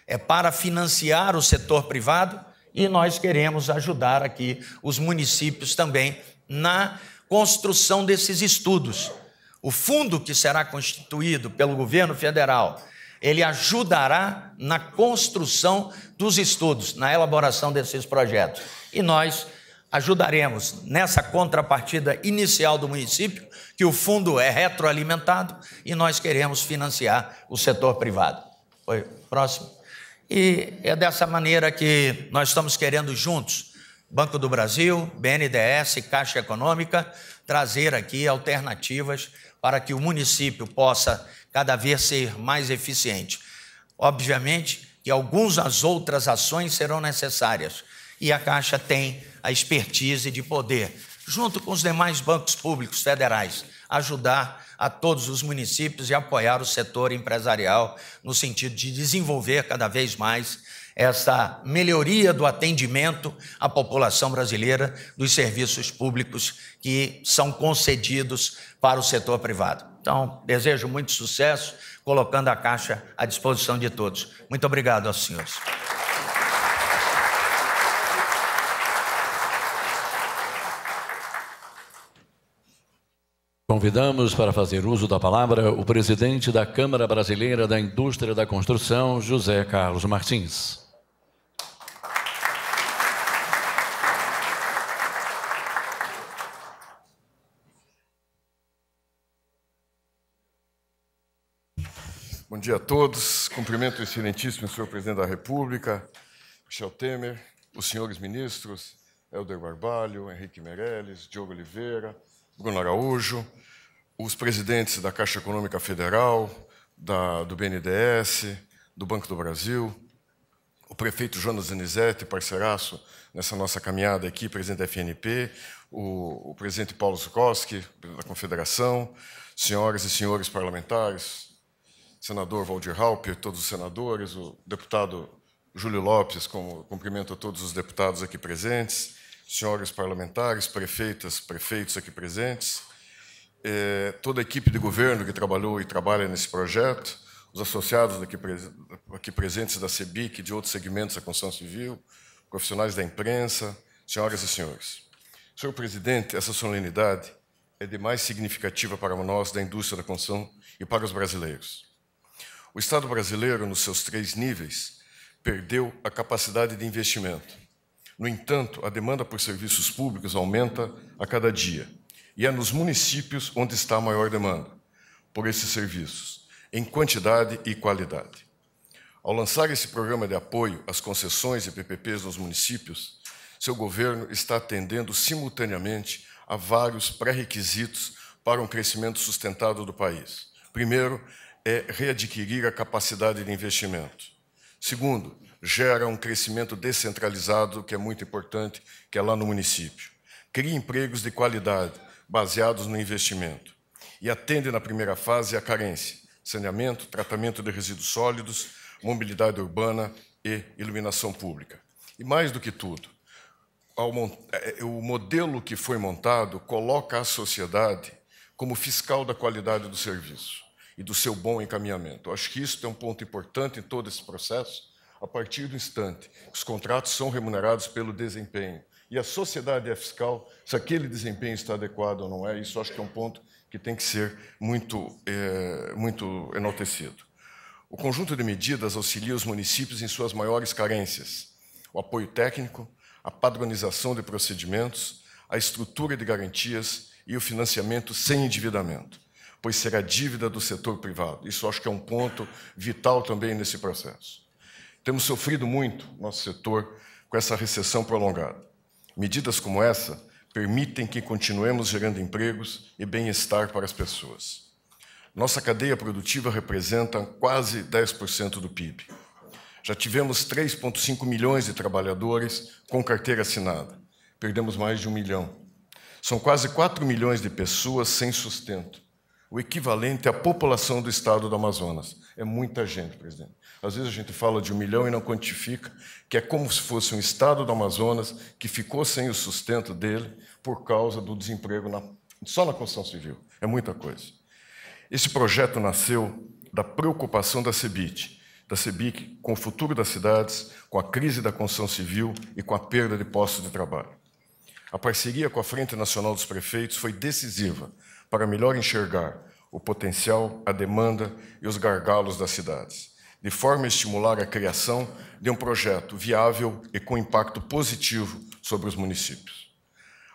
é para financiar o setor privado, e nós queremos ajudar aqui os municípios também na construção desses estudos. O fundo que será constituído pelo governo federal, ele ajudará na construção dos estudos, na elaboração desses projetos. E nós ajudaremos nessa contrapartida inicial do município, que o fundo é retroalimentado e nós queremos financiar o setor privado. Foi próximo. E é dessa maneira que nós estamos querendo juntos Banco do Brasil, BNDES, Caixa Econômica, trazer aqui alternativas para que o município possa cada vez ser mais eficiente. Obviamente que algumas outras ações serão necessárias e a Caixa tem a expertise de poder, junto com os demais bancos públicos federais, ajudar a todos os municípios e apoiar o setor empresarial no sentido de desenvolver cada vez mais essa melhoria do atendimento à população brasileira dos serviços públicos que são concedidos para o setor privado. Então, desejo muito sucesso, colocando a Caixa à disposição de todos. Muito obrigado aos senhores. Convidamos para fazer uso da palavra o presidente da Câmara Brasileira da Indústria da Construção, José Carlos Martins. Bom dia a todos. Cumprimento o excelentíssimo senhor presidente da República, Michel Temer, os senhores ministros, Helder Barbalho, Henrique Meirelles, Diogo Oliveira, Bruno Araújo, os presidentes da Caixa Econômica Federal, da, do BNDES, do Banco do Brasil, o prefeito Jonas Anizete, parceiraço nessa nossa caminhada aqui, presidente da FNP, o, o presidente Paulo presidente da Confederação, senhoras e senhores parlamentares, senador Valdir Halper, todos os senadores, o deputado Júlio Lopes, como cumprimento a todos os deputados aqui presentes, senhores parlamentares, prefeitas, prefeitos aqui presentes, é, toda a equipe de governo que trabalhou e trabalha nesse projeto, os associados aqui, aqui presentes da CEBIC e de outros segmentos da construção civil, profissionais da imprensa, senhoras e senhores. Senhor presidente, essa solenidade é de mais significativa para nós da indústria da construção e para os brasileiros. O Estado brasileiro, nos seus três níveis, perdeu a capacidade de investimento. No entanto, a demanda por serviços públicos aumenta a cada dia. E é nos municípios onde está a maior demanda por esses serviços, em quantidade e qualidade. Ao lançar esse programa de apoio às concessões e PPPs nos municípios, seu governo está atendendo simultaneamente a vários pré-requisitos para um crescimento sustentado do país. Primeiro, é readquirir a capacidade de investimento. Segundo, gera um crescimento descentralizado, que é muito importante, que é lá no município. Cria empregos de qualidade, baseados no investimento. E atende na primeira fase a carência: saneamento, tratamento de resíduos sólidos, mobilidade urbana e iluminação pública. E mais do que tudo, é, é, o modelo que foi montado coloca a sociedade como fiscal da qualidade do serviço e do seu bom encaminhamento. Eu acho que isso é um ponto importante em todo esse processo. A partir do instante que os contratos são remunerados pelo desempenho e a sociedade é fiscal, se aquele desempenho está adequado ou não é, isso acho que é um ponto que tem que ser muito, é, muito enaltecido. O conjunto de medidas auxilia os municípios em suas maiores carências: o apoio técnico, a padronização de procedimentos, a estrutura de garantias e o financiamento sem endividamento pois será dívida do setor privado. Isso acho que é um ponto vital também nesse processo. Temos sofrido muito, nosso setor, com essa recessão prolongada. Medidas como essa permitem que continuemos gerando empregos e bem-estar para as pessoas. Nossa cadeia produtiva representa quase 10% do PIB. Já tivemos 3,5 milhões de trabalhadores com carteira assinada. Perdemos mais de um milhão. São quase 4 milhões de pessoas sem sustento o equivalente à população do estado do Amazonas. É muita gente, presidente. Às vezes a gente fala de um milhão e não quantifica, que é como se fosse um estado do Amazonas que ficou sem o sustento dele por causa do desemprego na, só na construção civil. É muita coisa. Esse projeto nasceu da preocupação da CEBIT, da CEBIC com o futuro das cidades, com a crise da construção civil e com a perda de postos de trabalho. A parceria com a Frente Nacional dos Prefeitos foi decisiva para melhor enxergar o potencial, a demanda e os gargalos das cidades, de forma a estimular a criação de um projeto viável e com impacto positivo sobre os municípios.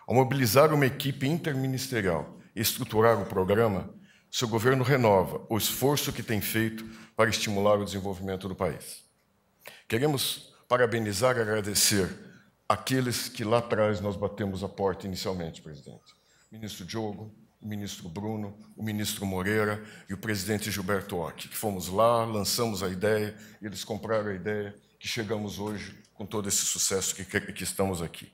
Ao mobilizar uma equipe interministerial e estruturar o programa, seu governo renova o esforço que tem feito para estimular o desenvolvimento do país. Queremos parabenizar e agradecer aqueles que lá atrás nós batemos a porta inicialmente, presidente. Ministro Diogo, o ministro Bruno, o ministro Moreira e o presidente Gilberto Ock, que fomos lá, lançamos a ideia, eles compraram a ideia, que chegamos hoje com todo esse sucesso que, que estamos aqui.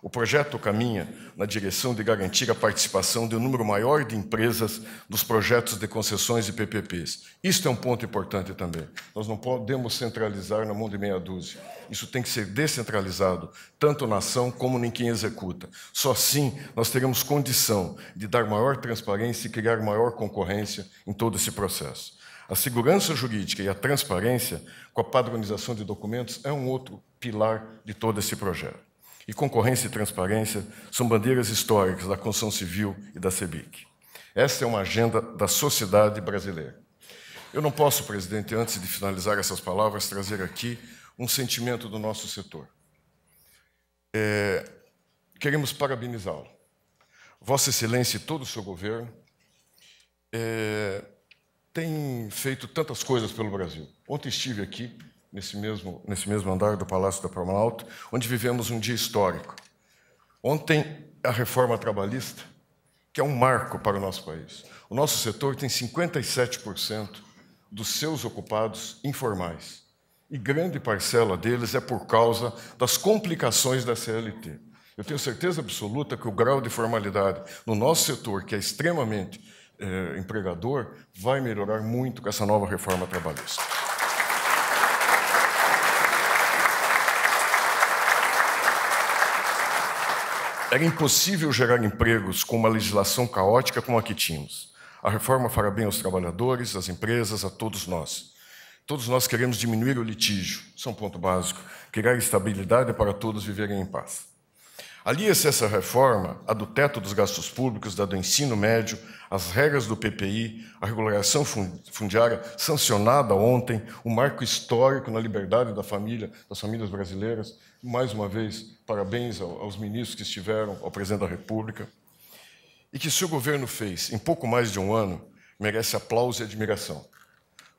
O projeto caminha na direção de garantir a participação de um número maior de empresas nos projetos de concessões e PPPs. Isso é um ponto importante também. Nós não podemos centralizar na mão de meia dúzia. Isso tem que ser descentralizado, tanto na ação como em quem executa. Só assim nós teremos condição de dar maior transparência e criar maior concorrência em todo esse processo. A segurança jurídica e a transparência com a padronização de documentos é um outro pilar de todo esse projeto e concorrência e transparência são bandeiras históricas da construção civil e da CEBIC. Esta é uma agenda da sociedade brasileira. Eu não posso, presidente, antes de finalizar essas palavras, trazer aqui um sentimento do nosso setor. É, queremos parabenizá-lo. Vossa Excelência e todo o seu governo é, têm feito tantas coisas pelo Brasil. Ontem estive aqui nesse mesmo, nesse mesmo andar do Palácio da Planalto, onde vivemos um dia histórico. Ontem, a reforma trabalhista, que é um marco para o nosso país. O nosso setor tem 57% dos seus ocupados informais. E grande parcela deles é por causa das complicações da CLT. Eu tenho certeza absoluta que o grau de formalidade no nosso setor, que é extremamente eh, empregador, vai melhorar muito com essa nova reforma trabalhista. Era impossível gerar empregos com uma legislação caótica como a que tínhamos. A reforma fará bem aos trabalhadores, às empresas, a todos nós. Todos nós queremos diminuir o litígio, isso é um ponto básico, criar estabilidade para todos viverem em paz. Alia-se essa reforma a do teto dos gastos públicos, da do ensino médio, as regras do PPI, a regulação fundiária sancionada ontem, o um marco histórico na liberdade da família, das famílias brasileiras, mais uma vez, parabéns aos ministros que estiveram, ao presidente da República, e que seu governo fez em pouco mais de um ano merece aplauso e admiração.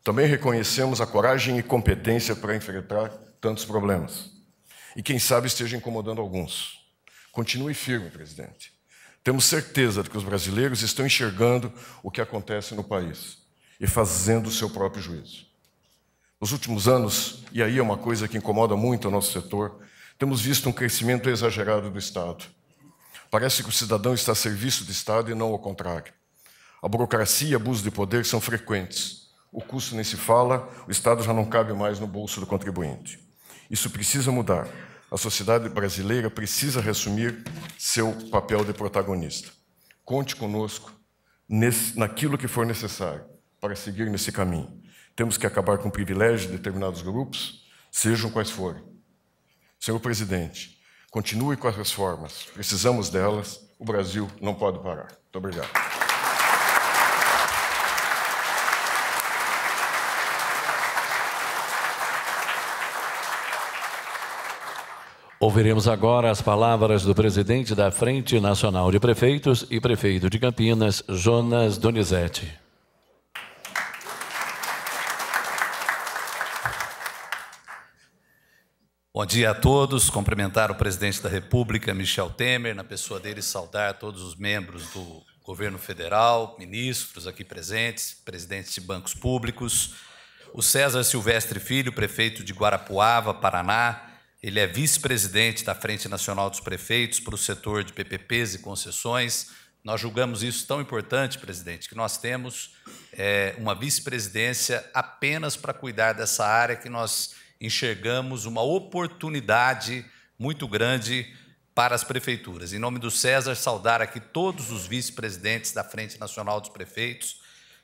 Também reconhecemos a coragem e competência para enfrentar tantos problemas. E quem sabe esteja incomodando alguns. Continue firme, presidente. Temos certeza de que os brasileiros estão enxergando o que acontece no país e fazendo o seu próprio juízo. Nos últimos anos, e aí é uma coisa que incomoda muito o nosso setor, temos visto um crescimento exagerado do Estado. Parece que o cidadão está a serviço do Estado e não ao contrário. A burocracia e abuso de poder são frequentes. O custo nem se fala, o Estado já não cabe mais no bolso do contribuinte. Isso precisa mudar. A sociedade brasileira precisa reassumir seu papel de protagonista. Conte conosco nesse, naquilo que for necessário para seguir nesse caminho. Temos que acabar com o privilégio de determinados grupos, sejam quais forem. Senhor presidente, continue com as reformas, precisamos delas, o Brasil não pode parar. Muito obrigado. Ouviremos agora as palavras do presidente da Frente Nacional de Prefeitos e prefeito de Campinas, Jonas Donizete. Bom dia a todos. Cumprimentar o presidente da República, Michel Temer, na pessoa dele saudar todos os membros do governo federal, ministros aqui presentes, presidentes de bancos públicos, o César Silvestre Filho, prefeito de Guarapuava, Paraná. Ele é vice-presidente da Frente Nacional dos Prefeitos para o setor de PPPs e concessões. Nós julgamos isso tão importante, presidente, que nós temos é, uma vice-presidência apenas para cuidar dessa área que nós enxergamos uma oportunidade muito grande para as prefeituras. Em nome do César, saudar aqui todos os vice-presidentes da Frente Nacional dos Prefeitos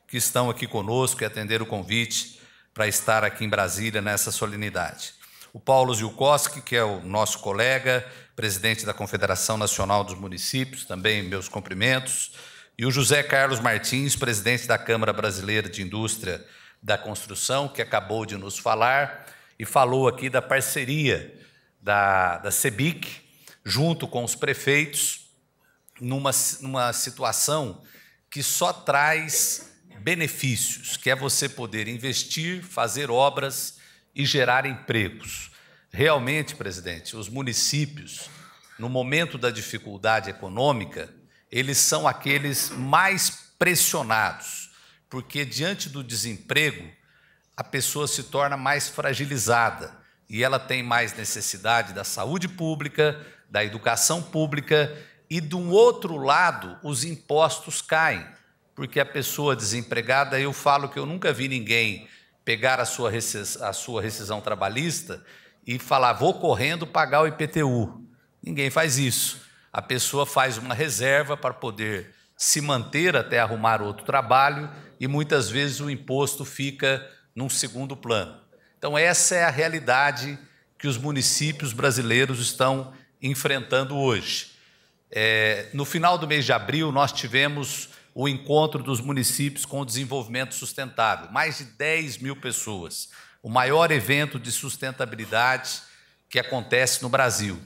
que estão aqui conosco e atender o convite para estar aqui em Brasília nessa solenidade. O Paulo Zilkowski, que é o nosso colega, presidente da Confederação Nacional dos Municípios, também meus cumprimentos. E o José Carlos Martins, presidente da Câmara Brasileira de Indústria da Construção, que acabou de nos falar e falou aqui da parceria da, da CEBIC, junto com os prefeitos, numa, numa situação que só traz benefícios, que é você poder investir, fazer obras e gerar empregos. Realmente, presidente, os municípios, no momento da dificuldade econômica, eles são aqueles mais pressionados, porque diante do desemprego, a pessoa se torna mais fragilizada e ela tem mais necessidade da saúde pública, da educação pública e, de um outro lado, os impostos caem, porque a pessoa desempregada, eu falo que eu nunca vi ninguém pegar a sua, a sua rescisão trabalhista e falar, vou correndo pagar o IPTU. Ninguém faz isso. A pessoa faz uma reserva para poder se manter até arrumar outro trabalho e muitas vezes o imposto fica num segundo plano. Então, essa é a realidade que os municípios brasileiros estão enfrentando hoje. É, no final do mês de abril, nós tivemos o encontro dos municípios com o desenvolvimento sustentável mais de 10 mil pessoas o maior evento de sustentabilidade que acontece no Brasil.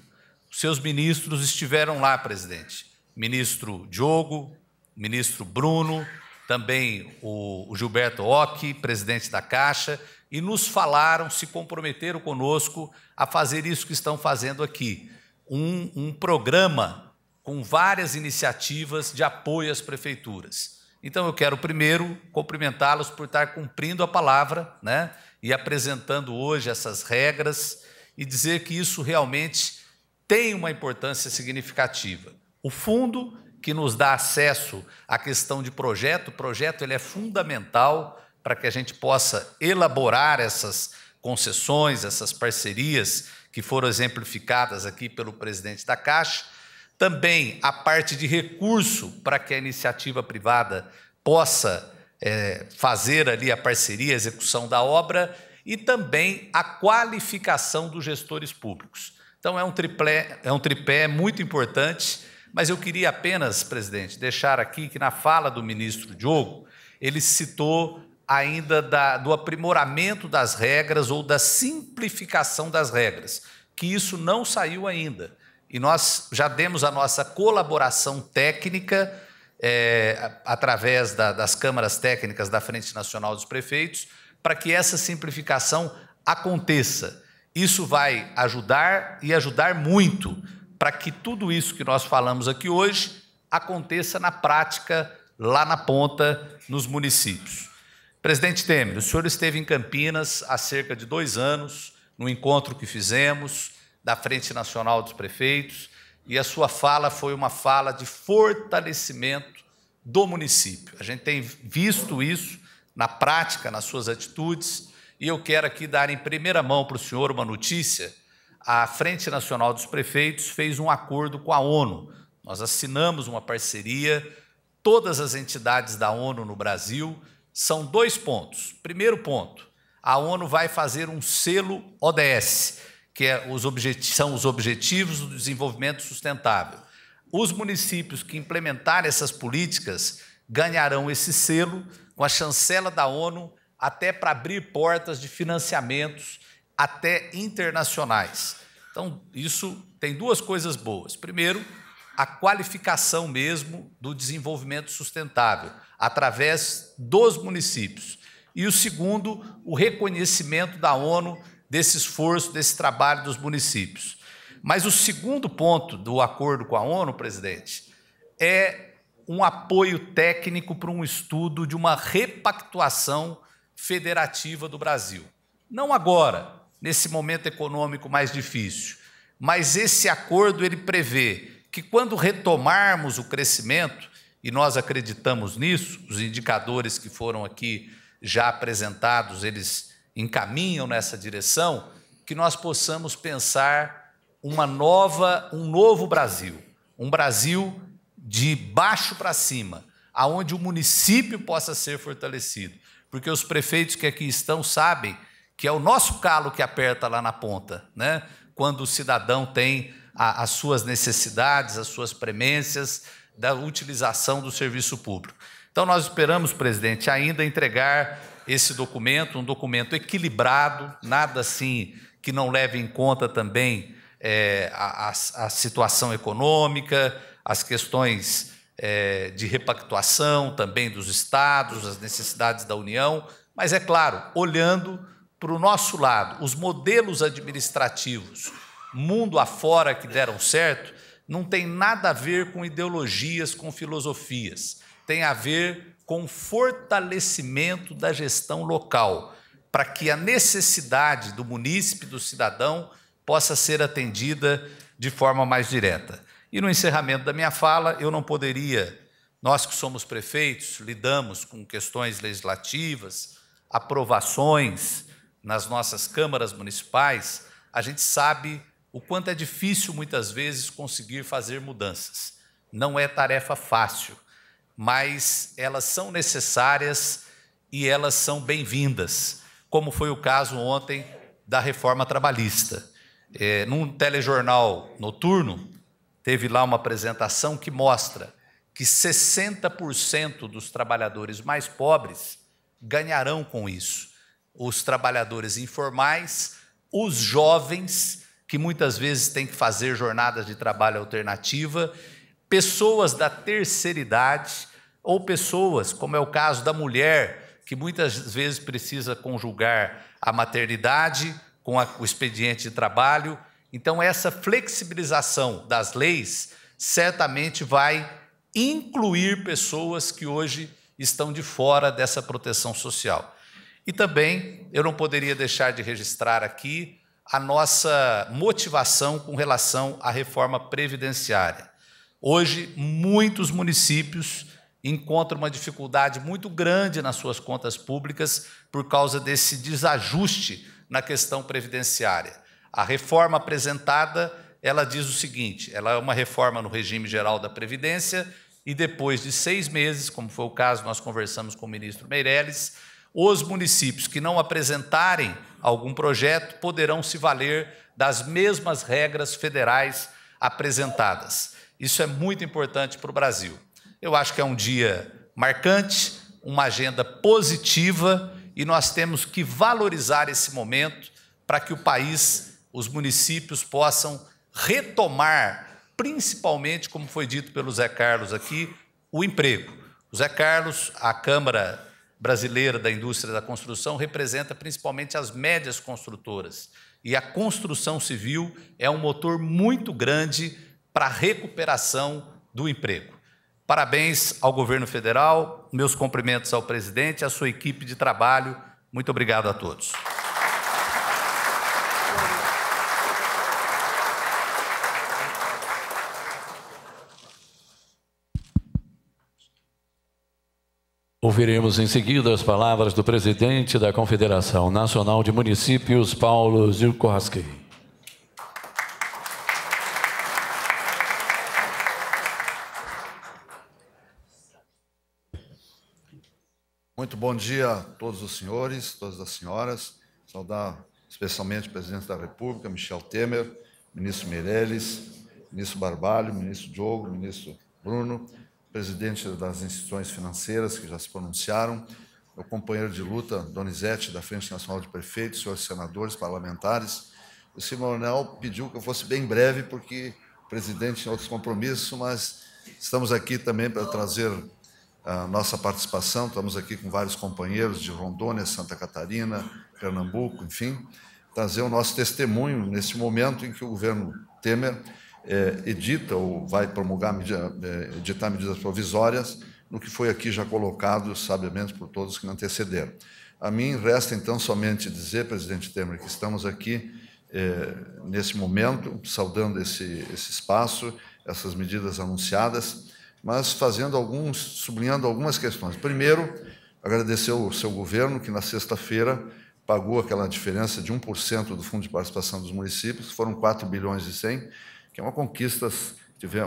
Seus ministros estiveram lá, presidente. Ministro Diogo, ministro Bruno, também o Gilberto Ock, presidente da Caixa, e nos falaram, se comprometeram conosco a fazer isso que estão fazendo aqui. Um, um programa com várias iniciativas de apoio às prefeituras. Então eu quero primeiro cumprimentá-los por estar cumprindo a palavra né, e apresentando hoje essas regras e dizer que isso realmente tem uma importância significativa. O fundo que nos dá acesso à questão de projeto. O projeto ele é fundamental para que a gente possa elaborar essas concessões, essas parcerias que foram exemplificadas aqui pelo presidente da Caixa. Também a parte de recurso para que a iniciativa privada possa é, fazer ali a parceria, a execução da obra e também a qualificação dos gestores públicos. Então é um, triplé, é um tripé muito importante mas eu queria apenas, presidente, deixar aqui que na fala do ministro Diogo, ele citou ainda da, do aprimoramento das regras ou da simplificação das regras, que isso não saiu ainda. E nós já demos a nossa colaboração técnica, é, através da, das câmaras técnicas da Frente Nacional dos Prefeitos, para que essa simplificação aconteça. Isso vai ajudar e ajudar muito para que tudo isso que nós falamos aqui hoje aconteça na prática, lá na ponta, nos municípios. Presidente Temer, o senhor esteve em Campinas há cerca de dois anos, no encontro que fizemos da Frente Nacional dos Prefeitos, e a sua fala foi uma fala de fortalecimento do município. A gente tem visto isso na prática, nas suas atitudes, e eu quero aqui dar em primeira mão para o senhor uma notícia a Frente Nacional dos Prefeitos fez um acordo com a ONU. Nós assinamos uma parceria, todas as entidades da ONU no Brasil. São dois pontos. Primeiro ponto, a ONU vai fazer um selo ODS, que é os são os Objetivos do Desenvolvimento Sustentável. Os municípios que implementarem essas políticas ganharão esse selo com a chancela da ONU até para abrir portas de financiamentos até internacionais. Então, isso tem duas coisas boas. Primeiro, a qualificação mesmo do desenvolvimento sustentável através dos municípios. E o segundo, o reconhecimento da ONU desse esforço, desse trabalho dos municípios. Mas o segundo ponto do acordo com a ONU, presidente, é um apoio técnico para um estudo de uma repactuação federativa do Brasil. Não agora, nesse momento econômico mais difícil. Mas esse acordo ele prevê que quando retomarmos o crescimento, e nós acreditamos nisso, os indicadores que foram aqui já apresentados, eles encaminham nessa direção, que nós possamos pensar uma nova, um novo Brasil, um Brasil de baixo para cima, aonde o município possa ser fortalecido, porque os prefeitos que aqui estão sabem que é o nosso calo que aperta lá na ponta, né? quando o cidadão tem a, as suas necessidades, as suas premências da utilização do serviço público. Então, nós esperamos, presidente, ainda entregar esse documento, um documento equilibrado, nada assim que não leve em conta também é, a, a, situação econômica, as questões é, de repactuação também dos estados, as necessidades da União, mas é claro, olhando para o nosso lado, os modelos administrativos mundo afora que deram certo, não tem nada a ver com ideologias, com filosofias. Tem a ver com fortalecimento da gestão local, para que a necessidade do munícipe, do cidadão, possa ser atendida de forma mais direta. E no encerramento da minha fala, eu não poderia, nós que somos prefeitos, lidamos com questões legislativas, aprovações, nas nossas câmaras municipais, a gente sabe o quanto é difícil muitas vezes conseguir fazer mudanças. Não é tarefa fácil, mas elas são necessárias e elas são bem-vindas, como foi o caso ontem da reforma trabalhista. É, num telejornal noturno, teve lá uma apresentação que mostra que 60% dos trabalhadores mais pobres ganharão com isso os trabalhadores informais, os jovens, que muitas vezes têm que fazer jornadas de trabalho alternativa, pessoas da terceira idade, ou pessoas, como é o caso da mulher, que muitas vezes precisa conjugar a maternidade com a, o expediente de trabalho. Então, essa flexibilização das leis certamente vai incluir pessoas que hoje estão de fora dessa proteção social. E também eu não poderia deixar de registrar aqui a nossa motivação com relação à reforma previdenciária. Hoje, muitos municípios encontram uma dificuldade muito grande nas suas contas públicas por causa desse desajuste na questão previdenciária. A reforma apresentada, ela diz o seguinte, ela é uma reforma no regime geral da Previdência e depois de seis meses, como foi o caso, nós conversamos com o ministro Meirelles, os municípios que não apresentarem algum projeto poderão se valer das mesmas regras federais apresentadas. Isso é muito importante para o Brasil. Eu acho que é um dia marcante, uma agenda positiva e nós temos que valorizar esse momento para que o país, os municípios possam retomar, principalmente, como foi dito pelo Zé Carlos aqui, o emprego. O Zé Carlos, a Câmara brasileira da indústria da construção representa principalmente as médias construtoras. E a construção civil é um motor muito grande para a recuperação do emprego. Parabéns ao governo federal, meus cumprimentos ao presidente, e à sua equipe de trabalho. Muito obrigado a todos. Ouviremos em seguida as palavras do presidente da Confederação Nacional de Municípios, Paulo Zilkowski. Muito bom dia a todos os senhores, todas as senhoras. Saudar especialmente o presidente da República, Michel Temer, ministro Meirelles, ministro Barbalho, ministro Diogo, ministro Bruno, presidente das instituições financeiras que já se pronunciaram, meu companheiro de luta, Donizete, da Frente Nacional de Prefeitos, senhores senadores, parlamentares. O Simonel pediu que eu fosse bem breve, porque o presidente tem outros compromissos, mas estamos aqui também para trazer a nossa participação. Estamos aqui com vários companheiros de Rondônia, Santa Catarina, Pernambuco, enfim, trazer o nosso testemunho nesse momento em que o governo Temer é, edita ou vai promulgar, é, editar medidas provisórias no que foi aqui já colocado, sabiamente, por todos que me antecederam. A mim resta, então, somente dizer, presidente Temer, que estamos aqui é, nesse momento, saudando esse, esse espaço, essas medidas anunciadas, mas fazendo alguns, sublinhando algumas questões. Primeiro, agradecer ao seu governo, que na sexta-feira pagou aquela diferença de 1% do Fundo de Participação dos Municípios, foram 4 bilhões e 100 que é uma conquista,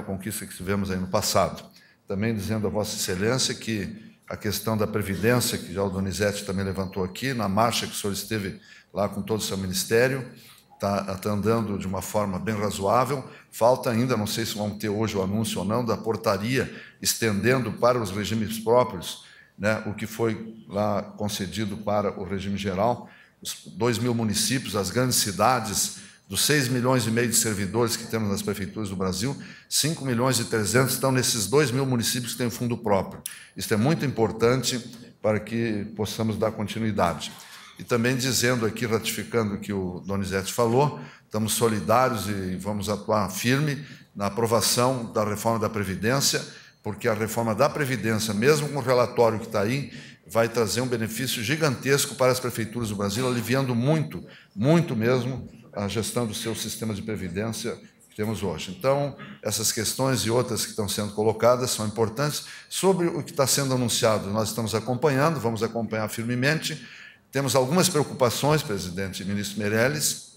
conquista que tivemos aí no passado. Também dizendo a Vossa Excelência que a questão da Previdência, que já o Donizete também levantou aqui, na marcha que o senhor esteve lá com todo o seu ministério, está tá andando de uma forma bem razoável. Falta ainda, não sei se vão ter hoje o anúncio ou não, da portaria estendendo para os regimes próprios né, o que foi lá concedido para o regime geral. Os dois mil municípios, as grandes cidades dos 6 milhões e meio de servidores que temos nas prefeituras do Brasil, 5 milhões e 300 estão nesses 2 mil municípios que têm fundo próprio. Isso é muito importante para que possamos dar continuidade. E também dizendo aqui, ratificando o que o Donizete falou, estamos solidários e vamos atuar firme na aprovação da reforma da Previdência, porque a reforma da Previdência, mesmo com o relatório que está aí, vai trazer um benefício gigantesco para as prefeituras do Brasil, aliviando muito, muito mesmo, a gestão do seu sistema de previdência que temos hoje. Então, essas questões e outras que estão sendo colocadas são importantes. Sobre o que está sendo anunciado, nós estamos acompanhando, vamos acompanhar firmemente. Temos algumas preocupações, presidente e ministro Meirelles,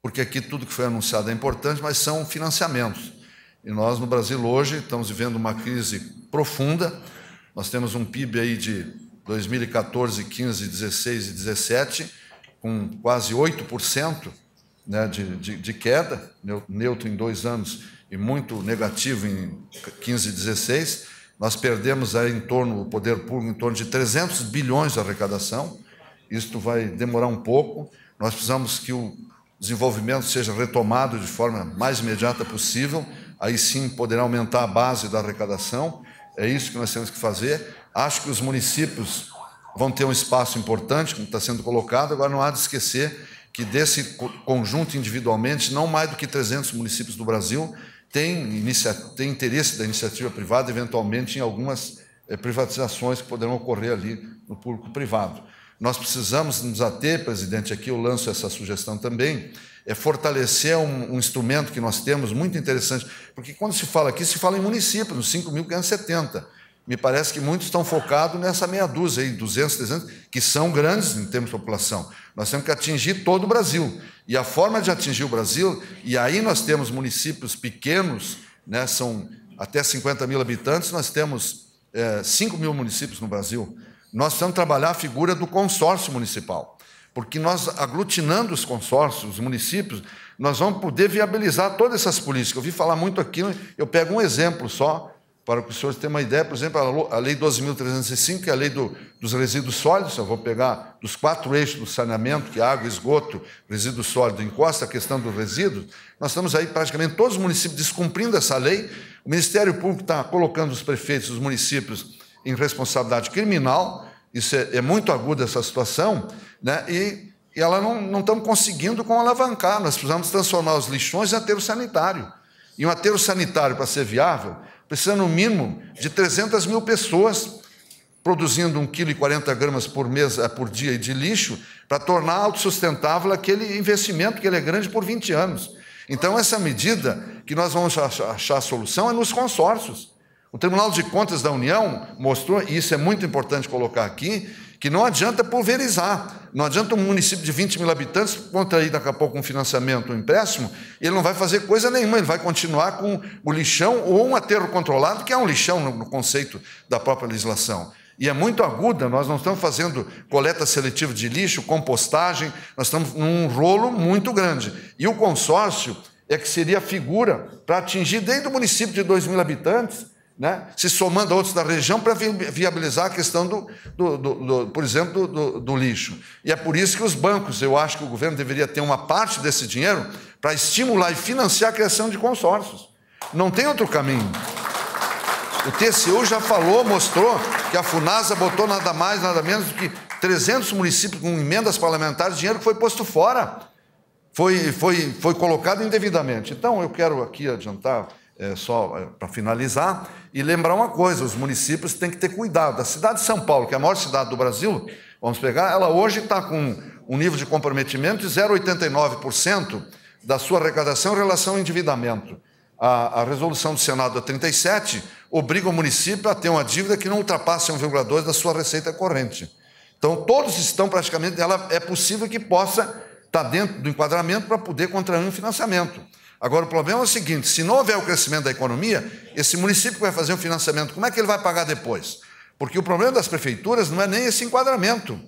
porque aqui tudo que foi anunciado é importante, mas são financiamentos. E nós, no Brasil, hoje, estamos vivendo uma crise profunda. Nós temos um PIB aí de 2014, 15, 16 e 17 com quase 8% né, de, de, de, queda, neutro em dois anos e muito negativo em 15 e 16, nós perdemos aí em torno, do poder público, em torno de 300 bilhões de arrecadação. Isto vai demorar um pouco. Nós precisamos que o desenvolvimento seja retomado de forma mais imediata possível. Aí sim poderá aumentar a base da arrecadação. É isso que nós temos que fazer. Acho que os municípios vão ter um espaço importante, como está sendo colocado. Agora, não há de esquecer que desse conjunto individualmente, não mais do que 300 municípios do Brasil têm, interesse da iniciativa privada, eventualmente, em algumas eh, privatizações que poderão ocorrer ali no público-privado. Nós precisamos nos ater, presidente, aqui eu lanço essa sugestão também, é fortalecer um, um instrumento que nós temos muito interessante, porque quando se fala aqui, se fala em municípios, nos 5.570 me parece que muitos estão focados nessa meia dúzia aí, 200, 300, que são grandes em termos de população. Nós temos que atingir todo o Brasil. E a forma de atingir o Brasil, e aí nós temos municípios pequenos, né, são até 50 mil habitantes, nós temos é, eh, 5 mil municípios no Brasil. Nós precisamos trabalhar a figura do consórcio municipal, porque nós, aglutinando os consórcios, os municípios, nós vamos poder viabilizar todas essas políticas. Eu vi falar muito aqui, eu pego um exemplo só, para que os senhores tenham uma ideia, por exemplo, a Lei 12.305, que é a lei do, dos resíduos sólidos, eu vou pegar dos quatro eixos do saneamento, que é água, esgoto, resíduo sólido, encosta, a questão dos resíduos, nós estamos aí praticamente todos os municípios descumprindo essa lei, o Ministério Público está colocando os prefeitos, os municípios em responsabilidade criminal, isso é, é muito aguda essa situação, né? e, e ela não, não estamos conseguindo com alavancar, nós precisamos transformar os lixões em aterro sanitário, e um aterro sanitário, para ser viável, Precisa no mínimo de 300 mil pessoas produzindo 1,40 kg por mês eh, por dia de lixo para tornar autossustentável aquele investimento que ele é grande por 20 anos. Então, essa medida que nós vamos achar a solução é nos consórcios. O Tribunal de Contas da União mostrou, e isso é muito importante colocar aqui, que não adianta pulverizar. Não adianta um município de 20 mil habitantes contrair daqui a pouco um financiamento, um empréstimo, ele não vai fazer coisa nenhuma, ele vai continuar com o lixão ou um aterro controlado, que é um lixão no conceito da própria legislação. E é muito aguda, nós não estamos fazendo coleta seletiva de lixo, compostagem, nós estamos num rolo muito grande. E o consórcio é que seria a figura para atingir, dentro do município de 2 mil habitantes, né? se somando a outros da região para viabilizar a questão, do, do, do, do por exemplo, do, lixo. E é por isso que os bancos, eu acho que o governo deveria ter uma parte desse dinheiro para estimular e financiar a criação de consórcios. Não tem outro caminho. O TCU já falou, mostrou que a FUNASA botou nada mais, nada menos do que 300 municípios com emendas parlamentares, dinheiro que foi posto fora, foi, foi, foi colocado indevidamente. Então, eu quero aqui adiantar é, só é, para finalizar, e lembrar uma coisa: os municípios têm que ter cuidado. A cidade de São Paulo, que é a maior cidade do Brasil, vamos pegar, ela hoje está com um nível de comprometimento de 0,89% da sua arrecadação em relação ao endividamento. A, a, resolução do Senado é a 37 obriga o município a ter uma dívida que não ultrapasse 1,2% da sua receita corrente. Então, todos estão praticamente, ela é possível que possa estar tá dentro do enquadramento para poder contrair um financiamento. Agora, o problema é o seguinte: se não houver o crescimento da economia, esse município que vai fazer o financiamento, como é que ele vai pagar depois? Porque o problema das prefeituras não é nem esse enquadramento.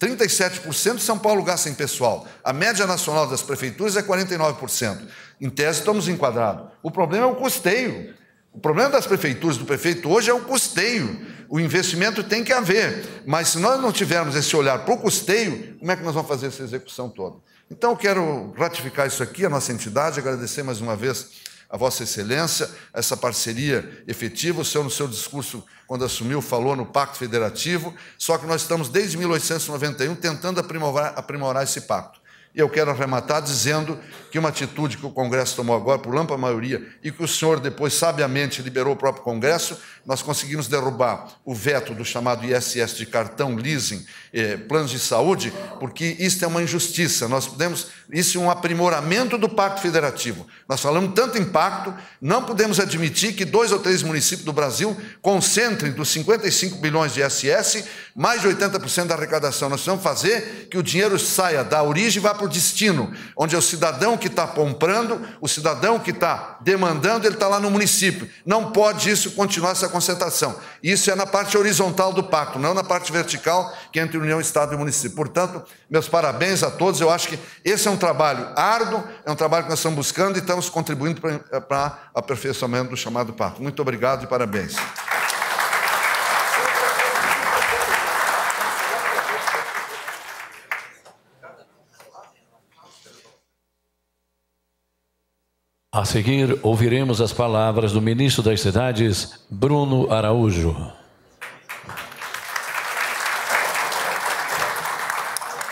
37% de São Paulo gasta em pessoal. A média nacional das prefeituras é 49%. Em tese, estamos enquadrados. O problema é o custeio. O problema das prefeituras, do prefeito hoje, é o custeio. O investimento tem que haver. Mas se nós não tivermos esse olhar para o custeio, como é que nós vamos fazer essa execução toda? Então, quero ratificar isso aqui, a nossa entidade, agradecer mais uma vez a Vossa Excelência, essa parceria efetiva. O senhor, no seu discurso, quando assumiu, falou no Pacto Federativo, só que nós estamos desde 1891 tentando aprimorar, aprimorar esse pacto. E eu quero arrematar dizendo que uma atitude que o Congresso tomou agora, por ampla maioria, e que o senhor depois sabiamente liberou o próprio Congresso, nós conseguimos derrubar o veto do chamado ISS de cartão leasing, eh, planos de saúde, porque isso é uma injustiça. Nós podemos, isso é um aprimoramento do Pacto Federativo. Nós falamos tanto em pacto, não podemos admitir que dois ou três municípios do Brasil concentrem dos 55 bilhões de ISS mais de 80% da arrecadação. Nós precisamos fazer que o dinheiro saia da origem e vá para o destino, onde é o cidadão que está comprando, o cidadão que está demandando, ele está lá no município. Não pode isso continuar se concentração. Isso é na parte horizontal do pacto, não na parte vertical, que é entre União, Estado e município. Portanto, meus parabéns a todos. Eu acho que esse é um trabalho árduo, é um trabalho que nós estamos buscando e estamos contribuindo para o aperfeiçoamento do chamado pacto. Muito obrigado e parabéns. A seguir, ouviremos as palavras do ministro das Cidades, Bruno Araújo.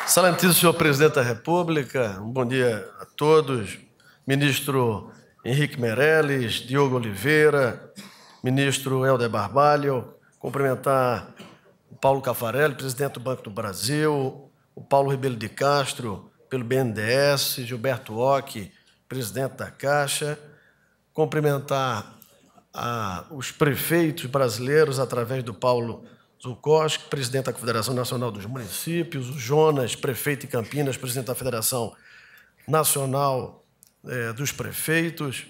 Excelentíssimo senhor presidente da República, um bom dia a todos. Ministro Henrique Meirelles, Diogo Oliveira, ministro Helder Barbalho, cumprimentar o Paulo Cafarelli, presidente do Banco do Brasil, o Paulo Ribeiro de Castro, pelo BNDES, Gilberto Ock, presidente da Caixa, cumprimentar a, os prefeitos brasileiros através do Paulo Zukoski, presidente da Confederação Nacional dos Municípios, o Jonas, prefeito de Campinas, presidente da Federação Nacional é, dos Prefeitos,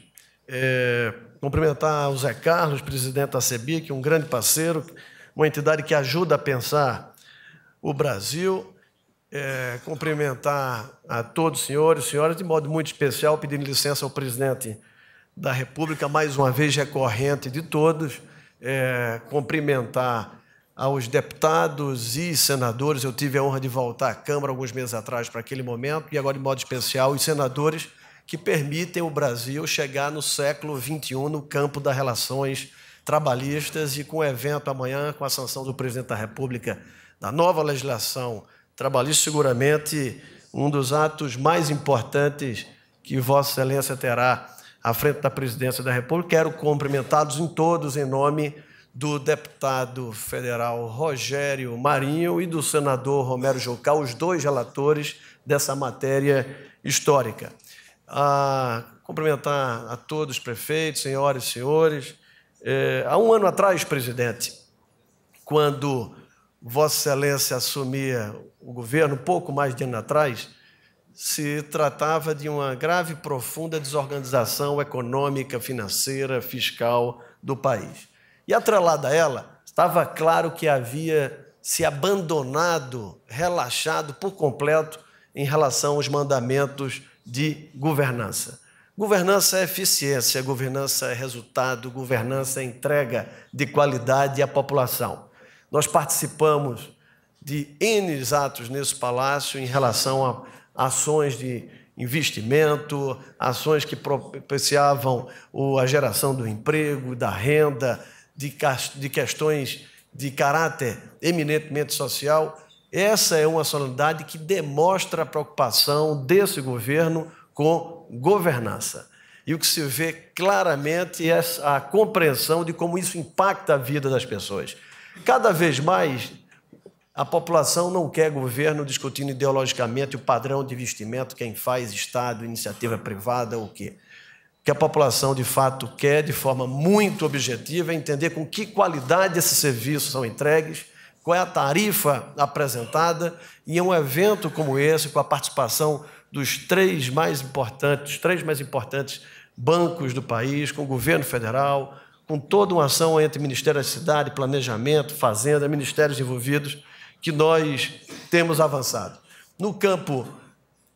é, cumprimentar o Zé Carlos, presidente da CEBIC, um grande parceiro, uma entidade que ajuda a pensar o Brasil, é, cumprimentar a todos os senhores e senhoras, de modo muito especial, pedindo licença ao presidente da República, mais uma vez recorrente de todos, é, cumprimentar aos deputados e senadores. Eu tive a honra de voltar à Câmara alguns meses atrás para aquele momento, e agora, de modo especial, os senadores que permitem o Brasil chegar no século XXI no campo das relações trabalhistas e com o evento amanhã, com a sanção do presidente da República da nova legislação Trabalhista seguramente um dos atos mais importantes que Vossa Excelência terá à frente da Presidência da República. Quero cumprimentá-los em todos em nome do deputado federal Rogério Marinho e do senador Romero Jucá, os dois relatores dessa matéria histórica. Ah, cumprimentar a todos, prefeitos, senhoras e senhores. É, há um ano atrás, presidente, quando Vossa Excelência assumia o governo, pouco mais de ano atrás, se tratava de uma grave e profunda desorganização econômica, financeira, fiscal do país. E atrelada a ela, estava claro que havia se abandonado, relaxado por completo em relação aos mandamentos de governança. Governança é eficiência, governança é resultado, governança é entrega de qualidade à população. Nós participamos de N atos nesse palácio em relação a ações de investimento, ações que propiciavam a geração do emprego, da renda, de questões de caráter eminentemente social. Essa é uma solenidade que demonstra a preocupação desse governo com governança. E o que se vê claramente é a compreensão de como isso impacta a vida das pessoas. Cada vez mais, a população não quer governo discutindo ideologicamente o padrão de vestimento, quem faz, Estado, iniciativa privada, o quê. O que a população, de fato, quer, de forma muito objetiva, é entender com que qualidade esses serviços são entregues, qual é a tarifa apresentada, e em um evento como esse, com a participação dos três mais importantes, três mais importantes bancos do país, com o governo federal, com toda uma ação entre Ministério da Cidade, Planejamento, Fazenda, ministérios envolvidos, que nós temos avançado. No campo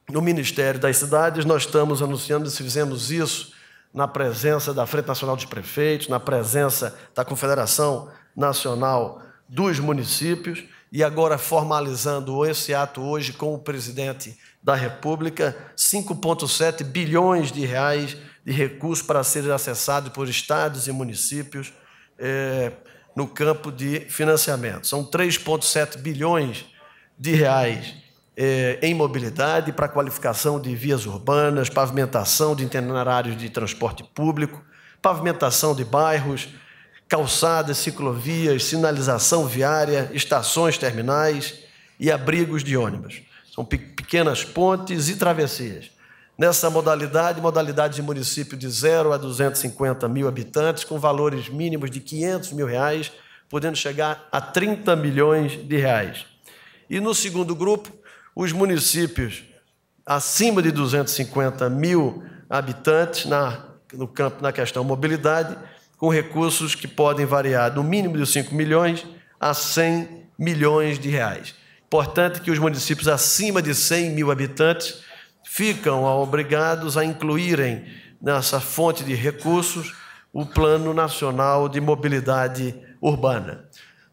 no Ministério das Cidades, nós estamos anunciando se fizemos isso na presença da Frente Nacional de Prefeitos, na presença da Confederação Nacional dos Municípios e agora formalizando esse ato hoje com o presidente da República, 5,7 bilhões de reais de recursos para serem acessados por estados e municípios é, no campo de financiamento. São 3,7 bilhões de reais é, em mobilidade para qualificação de vias urbanas, pavimentação de itinerários de transporte público, pavimentação de bairros, calçadas, ciclovias, sinalização viária, estações terminais e abrigos de ônibus. São pequenas pontes e travessias. Nessa modalidade, modalidade de município de 0 a 250 mil habitantes, com valores mínimos de 500 mil reais, podendo chegar a 30 milhões de reais. E no segundo grupo, os municípios acima de 250 mil habitantes, na, no campo na questão mobilidade, com recursos que podem variar do mínimo de 5 milhões a 100 milhões de reais. Portanto, que os municípios acima de 100 mil habitantes ficam obrigados a incluírem nessa fonte de recursos o Plano Nacional de Mobilidade Urbana.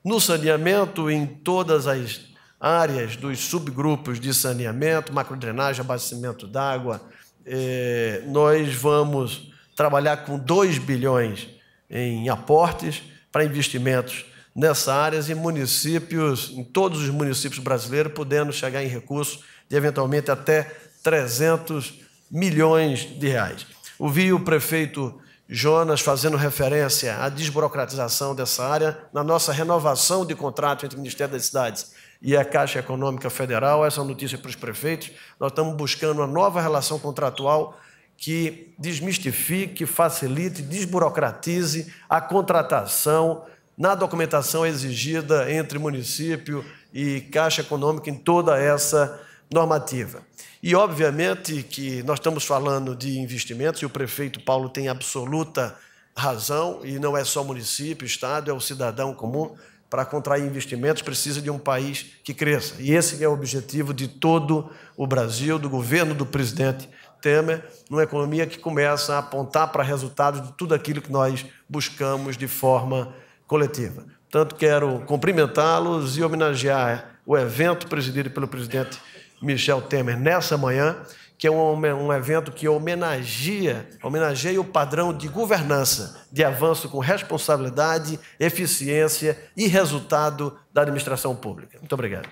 No saneamento, em todas as áreas dos subgrupos de saneamento, macrodrenagem, abastecimento d'água, eh, nós vamos trabalhar com 2 bilhões em aportes para investimentos nessa área e municípios, em todos os municípios brasileiros, podendo chegar em recursos de eventualmente até 300 milhões de reais. Ouvi o prefeito Jonas fazendo referência à desburocratização dessa área na nossa renovação de contrato entre o Ministério das Cidades e a Caixa Econômica Federal. Essa é notícia para os prefeitos. Nós estamos buscando uma nova relação contratual que desmistifique, facilite, desburocratize a contratação na documentação exigida entre município e Caixa Econômica em toda essa normativa. E, obviamente, que nós estamos falando de investimentos, e o prefeito Paulo tem absoluta razão, e não é só município, Estado, é o cidadão comum. Para contrair investimentos, precisa de um país que cresça. E esse é o objetivo de todo o Brasil, do governo do presidente Temer, numa economia que começa a apontar para resultados de tudo aquilo que nós buscamos de forma coletiva. Portanto, quero cumprimentá-los e homenagear o evento presidido pelo presidente Michel Temer nessa manhã, que é um, um evento que homenageia, homenageia o padrão de governança, de avanço com responsabilidade, eficiência e resultado da administração pública. Muito obrigado.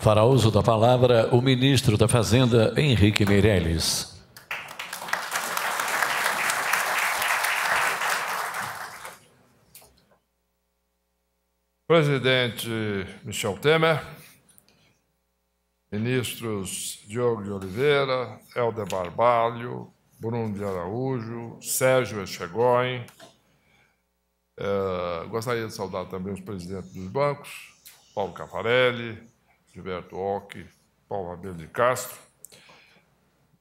Fará uso da palavra o ministro da Fazenda, Henrique Meirelles. Presidente Michel Temer, ministros Diogo de Oliveira, Helder Barbalho, Bruno de Araújo, Sérgio Echegóin. Eh, gostaria de saudar também os presidentes dos bancos, Paulo Cafarelli, Gilberto Ock, Paulo Abel de Castro,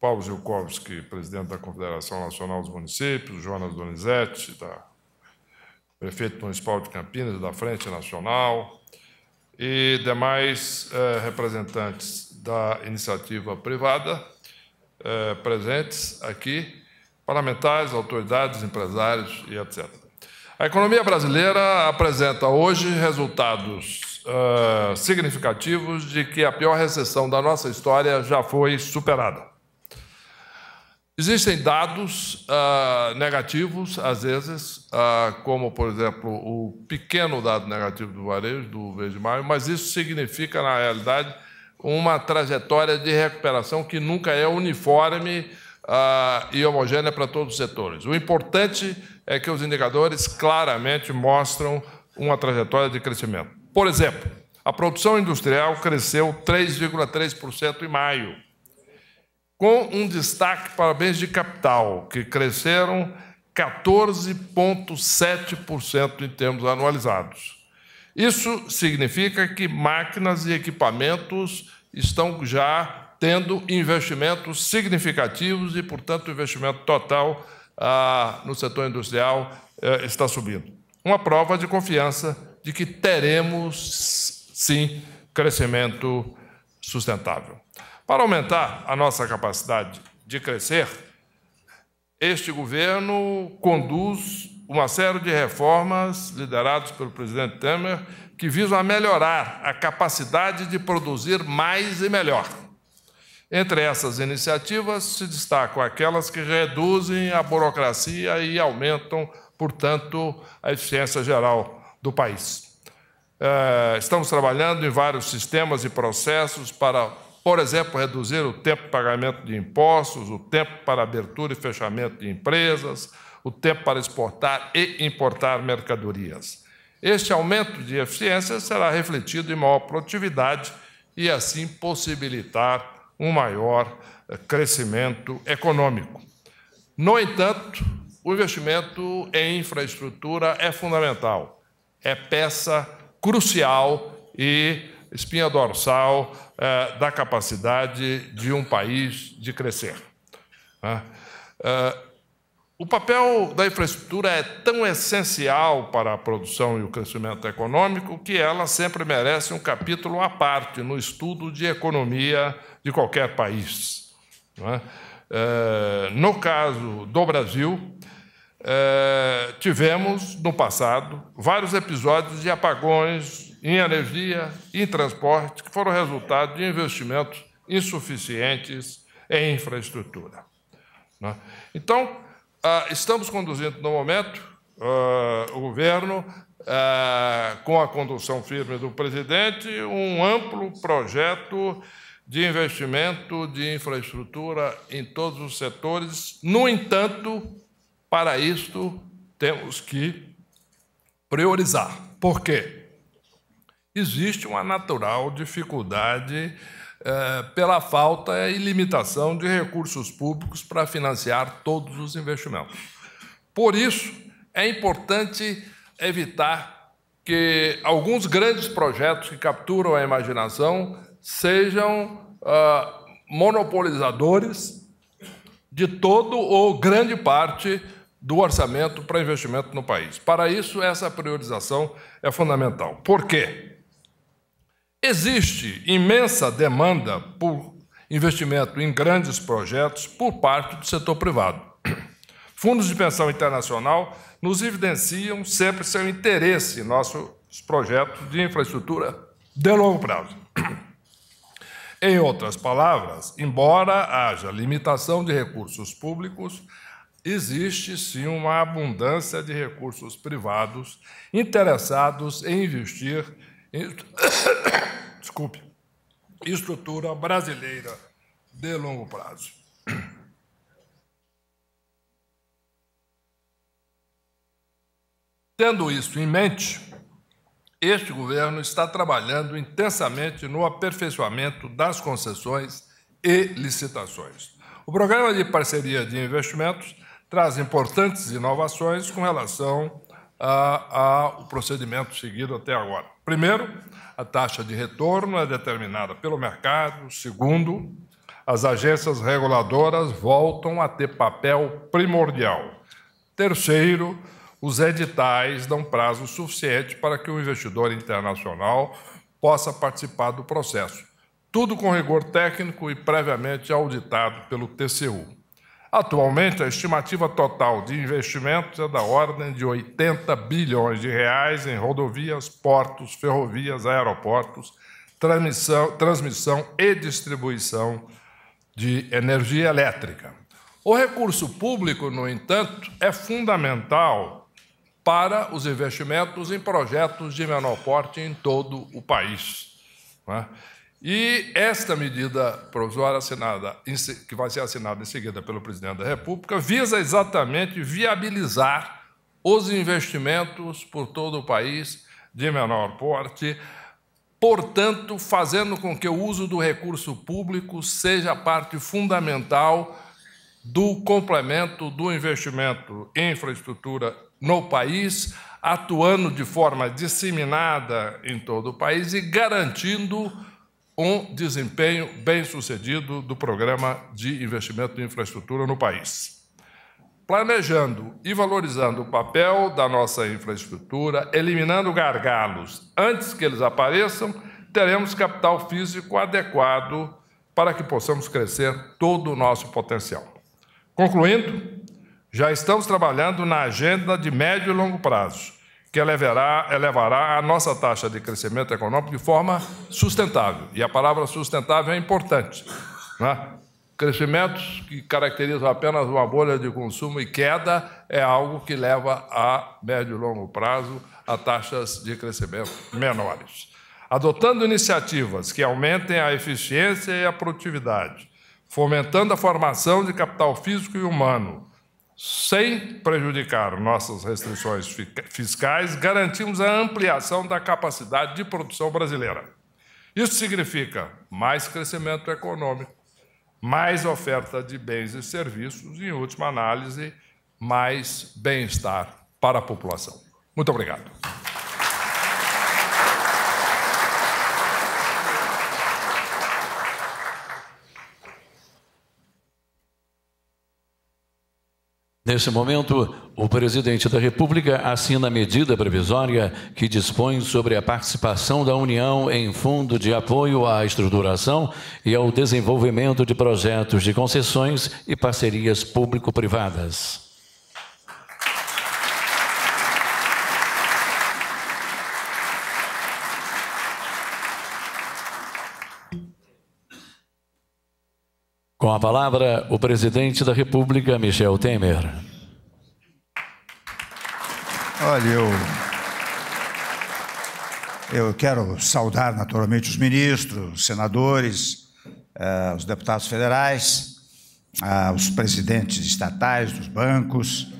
Paulo Zilkovski, presidente da Confederação Nacional dos Municípios, Jonas Donizete, da prefeito municipal de Campinas, da Frente Nacional, e demais eh, representantes da iniciativa privada eh, presentes aqui, parlamentares, autoridades, empresários e etc. A economia brasileira apresenta hoje resultados ah, significativos de que a pior recessão da nossa história já foi superada. Existem dados uh, negativos, às vezes, uh, como, por exemplo, o pequeno dado negativo do varejo, do de Maio, mas isso significa, na realidade, uma trajetória de recuperação que nunca é uniforme uh, e homogênea para todos os setores. O importante é que os indicadores claramente mostram uma trajetória de crescimento. Por exemplo, a produção industrial cresceu 3,3% em maio, com um destaque para bens de capital, que cresceram 14,7% em termos anualizados. Isso significa que máquinas e equipamentos estão já tendo investimentos significativos e, portanto, o investimento total ah, no setor industrial eh, está subindo. Uma prova de confiança de que teremos, sim, crescimento sustentável. Para aumentar a nossa capacidade de crescer, este governo conduz uma série de reformas lideradas pelo presidente Temer que visam a melhorar a capacidade de produzir mais e melhor. Entre essas iniciativas se destacam aquelas que reduzem a burocracia e aumentam, portanto, a eficiência geral do país. Eh, estamos trabalhando em vários sistemas e processos para, por exemplo, reduzir o tempo de pagamento de impostos, o tempo para abertura e fechamento de empresas, o tempo para exportar e importar mercadorias. Este aumento de eficiência será refletido em maior produtividade e, assim, possibilitar um maior eh, crescimento econômico. No entanto, o investimento em infraestrutura é fundamental é peça crucial e espinha dorsal é, da capacidade de um país de crescer. Né? É, o papel da infraestrutura é tão essencial para a produção e o crescimento econômico que ela sempre merece um capítulo à parte no estudo de economia de qualquer país. Né? É, no caso do Brasil, é, tivemos no passado vários episódios de apagões em energia e em transporte que foram resultado de investimentos insuficientes em infraestrutura. Né? Então, ah, estamos conduzindo no momento ah, o governo, ah, com a condução firme do presidente, um amplo projeto de investimento de infraestrutura em todos os setores. No entanto, para isto, temos que priorizar. Por quê? Existe uma natural dificuldade eh, pela falta e limitação de recursos públicos para financiar todos os investimentos. Por isso, é importante evitar que alguns grandes projetos que capturam a imaginação sejam ah, monopolizadores de todo ou grande parte do orçamento para investimento no país. Para isso, essa priorização é fundamental. Por quê? Existe imensa demanda por investimento em grandes projetos por parte do setor privado. *clears throat* Fundos de pensão internacional nos evidenciam sempre seu interesse em nossos projetos de infraestrutura de longo prazo. *clears throat* Em outras palavras, embora haja limitação de recursos públicos, existe sim uma abundância de recursos privados interessados em investir em *coughs* Desculpe. estrutura brasileira de longo prazo. Tendo isso em mente, este governo está trabalhando intensamente no aperfeiçoamento das concessões e licitações. O Programa de Parceria de Investimentos traz importantes inovações com relação ao procedimento seguido até agora. Primeiro, a taxa de retorno é determinada pelo mercado. Segundo, as agências reguladoras voltam a ter papel primordial. Terceiro, os editais dão prazo suficiente para que o investidor internacional possa participar do processo. Tudo com rigor técnico e previamente auditado pelo TCU. Atualmente, a estimativa total de investimentos é da ordem de 80 bilhões de reais em rodovias, portos, ferrovias, aeroportos, transmissão, transmissão e distribuição de energia elétrica. O recurso público, no entanto, é fundamental para os investimentos em projetos de menor porte em todo o país. Não é? E esta medida provisória assinada, que vai ser assinada em seguida pelo presidente da República, visa exatamente viabilizar os investimentos por todo o país de menor porte, portanto, fazendo com que o uso do recurso público seja parte fundamental do complemento do investimento em infraestrutura no país, atuando de forma disseminada em todo o país e garantindo um desempenho bem-sucedido do programa de investimento em infraestrutura no país. Planejando e valorizando o papel da nossa infraestrutura, eliminando gargalos antes que eles apareçam, teremos capital físico adequado para que possamos crescer todo o nosso potencial. Concluindo, já estamos trabalhando na agenda de médio e longo prazo, que elevará, elevará a nossa taxa de crescimento econômico de forma sustentável. E a palavra sustentável é importante. Né? Crescimentos que caracterizam apenas uma bolha de consumo e queda é algo que leva a médio e longo prazo a taxas de crescimento menores. Adotando iniciativas que aumentem a eficiência e a produtividade, fomentando a formação de capital físico e humano, sem prejudicar nossas restrições fiscais, garantimos a ampliação da capacidade de produção brasileira. Isso significa mais crescimento econômico, mais oferta de bens e serviços e, em última análise, mais bem-estar para a população. Muito obrigado. Nesse momento, o presidente da República assina a medida provisória que dispõe sobre a participação da União em fundo de apoio à estruturação e ao desenvolvimento de projetos de concessões e parcerias público-privadas. Com a palavra, o presidente da República, Michel Temer. Olha, eu. Eu quero saudar naturalmente os ministros, os senadores, eh, os deputados federais, eh, os presidentes estatais dos bancos,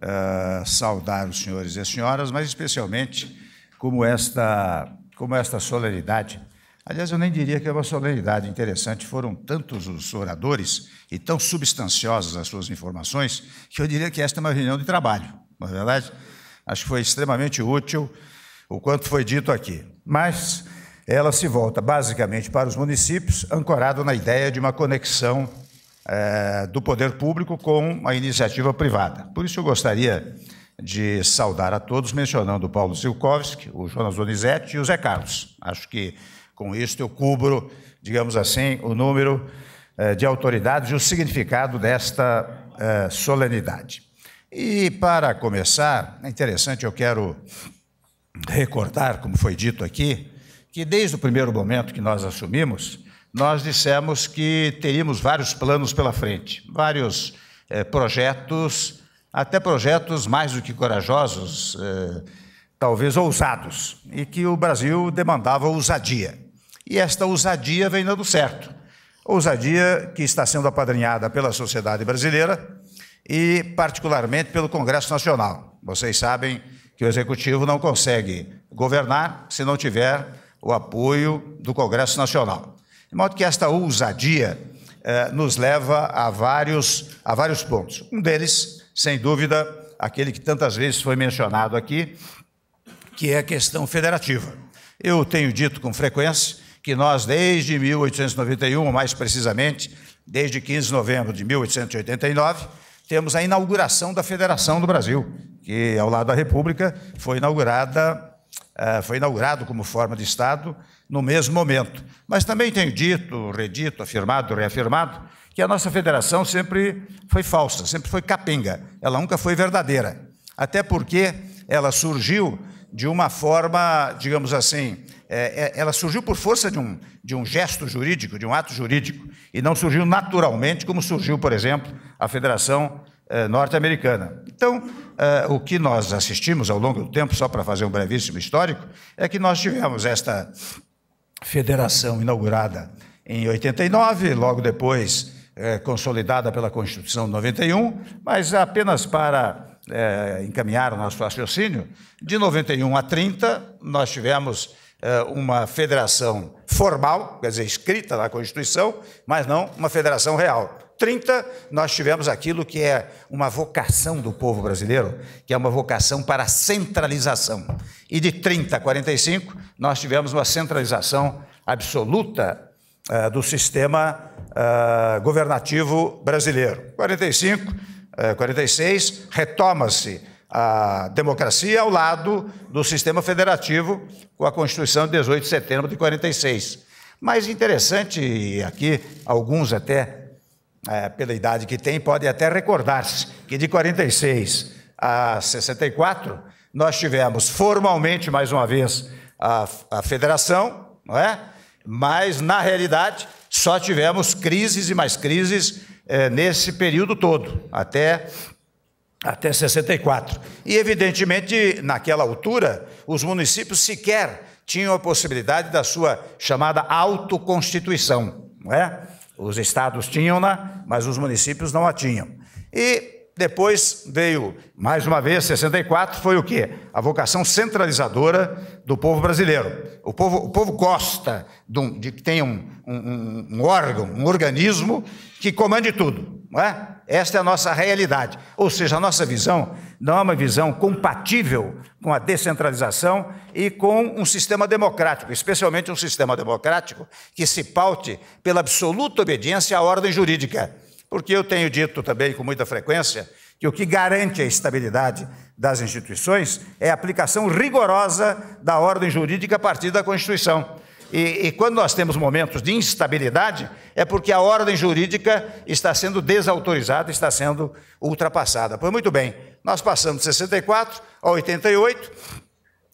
eh, saudar os senhores e as senhoras, mas especialmente como esta, como esta solenidade Aliás, eu nem diria que é uma solenidade interessante, foram tantos os oradores e tão substanciosas as suas informações, que eu diria que esta é uma reunião de trabalho, na é verdade. Acho que foi extremamente útil o quanto foi dito aqui. Mas ela se volta basicamente para os municípios, ancorado na ideia de uma conexão é, do poder público com a iniciativa privada. Por isso eu gostaria de saudar a todos, mencionando o Paulo Silkovski, o Jonas Donizete e o Zé Carlos. Acho que com isto, eu cubro, digamos assim, o número eh, de autoridades e o significado desta eh, solenidade. E, para começar, é interessante, eu quero recordar, como foi dito aqui, que desde o primeiro momento que nós assumimos, nós dissemos que teríamos vários planos pela frente, vários eh, projetos, até projetos mais do que corajosos, talvez ousados, e que o Brasil demandava ousadia. E esta ousadia vem dando certo. Ousadia que está sendo apadrinhada pela sociedade brasileira e, particularmente, pelo Congresso Nacional. Vocês sabem que o Executivo não consegue governar se não tiver o apoio do Congresso Nacional. De modo que esta ousadia eh, nos leva a vários, a vários pontos. Um deles, sem dúvida, aquele que tantas vezes foi mencionado aqui, que é a questão federativa. Eu tenho dito com frequência que nós, desde 1891, mais precisamente, desde 15 de novembro de 1889, temos a inauguração da Federação do Brasil, que, ao lado da República, foi inaugurada eh, foi inaugurado como forma de Estado no mesmo momento. Mas também tenho dito, redito, afirmado, reafirmado, que a nossa federação sempre foi falsa, sempre foi capenga, ela nunca foi verdadeira. Até porque ela surgiu de uma forma, digamos assim, é, é, ela surgiu por força de um, de um gesto jurídico, de um ato jurídico, e não surgiu naturalmente, como surgiu, por exemplo, a Federação eh, Norte-Americana. Então, eh, o que nós assistimos ao longo do tempo, só para fazer um brevíssimo histórico, é que nós tivemos esta federação inaugurada em 89, logo depois eh, consolidada pela Constituição de 91, mas apenas para encaminhar o nosso raciocínio, de 91 a 30, nós tivemos eh, uma federação formal, quer dizer, escrita na Constituição, mas não uma federação real. 30, nós tivemos aquilo que é uma vocação do povo brasileiro, que é uma vocação para centralização. E de 30 a 45, nós tivemos uma centralização absoluta uh, do sistema uh, governativo brasileiro. 45, uh, 46, retoma-se a democracia ao lado do sistema federativo com a Constituição de 18 de setembro de 46. Mas interessante aqui, alguns até, é, pela idade que tem, podem até recordar-se que de 46 a 64 nós tivemos formalmente, mais uma vez, a, a federação, não é? mas na realidade só tivemos crises e mais crises é, nesse período todo, até até 64. E, evidentemente, naquela altura, os municípios sequer tinham a possibilidade da sua chamada autoconstituição, não é? Os estados tinham-na, mas os municípios não a tinham. E depois veio, mais uma vez, 64, foi o quê? A vocação centralizadora do povo brasileiro. O povo, o povo gosta de, que tenha um, um, um, órgão, um organismo que comande tudo, não é? Esta é a nossa realidade. Ou seja, a nossa visão não é uma visão compatível com a descentralização e com um sistema democrático, especialmente um sistema democrático que se paute pela absoluta obediência à ordem jurídica porque eu tenho dito também com muita frequência que o que garante a estabilidade das instituições é a aplicação rigorosa da ordem jurídica a partir da Constituição. E, e, quando nós temos momentos de instabilidade, é porque a ordem jurídica está sendo desautorizada, está sendo ultrapassada. Pois muito bem, nós passamos de 64 a 88.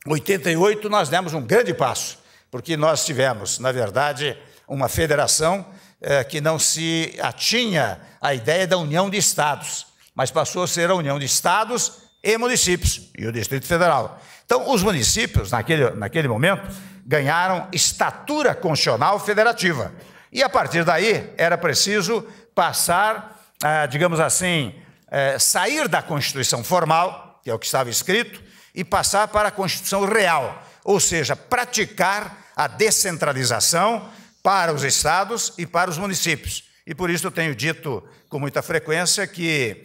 88 nós demos um grande passo, porque nós tivemos, na verdade, uma federação é, que não se atinha a ideia da união de estados, mas passou a ser a união de estados e municípios e o Distrito Federal. Então, os municípios, naquele, naquele momento, ganharam estatura constitucional federativa. E a partir daí era preciso passar, ah, digamos assim, eh, sair da Constituição formal, que é o que estava escrito, e passar para a Constituição real, ou seja, praticar a descentralização para os estados e para os municípios. E por isso eu tenho dito com muita frequência que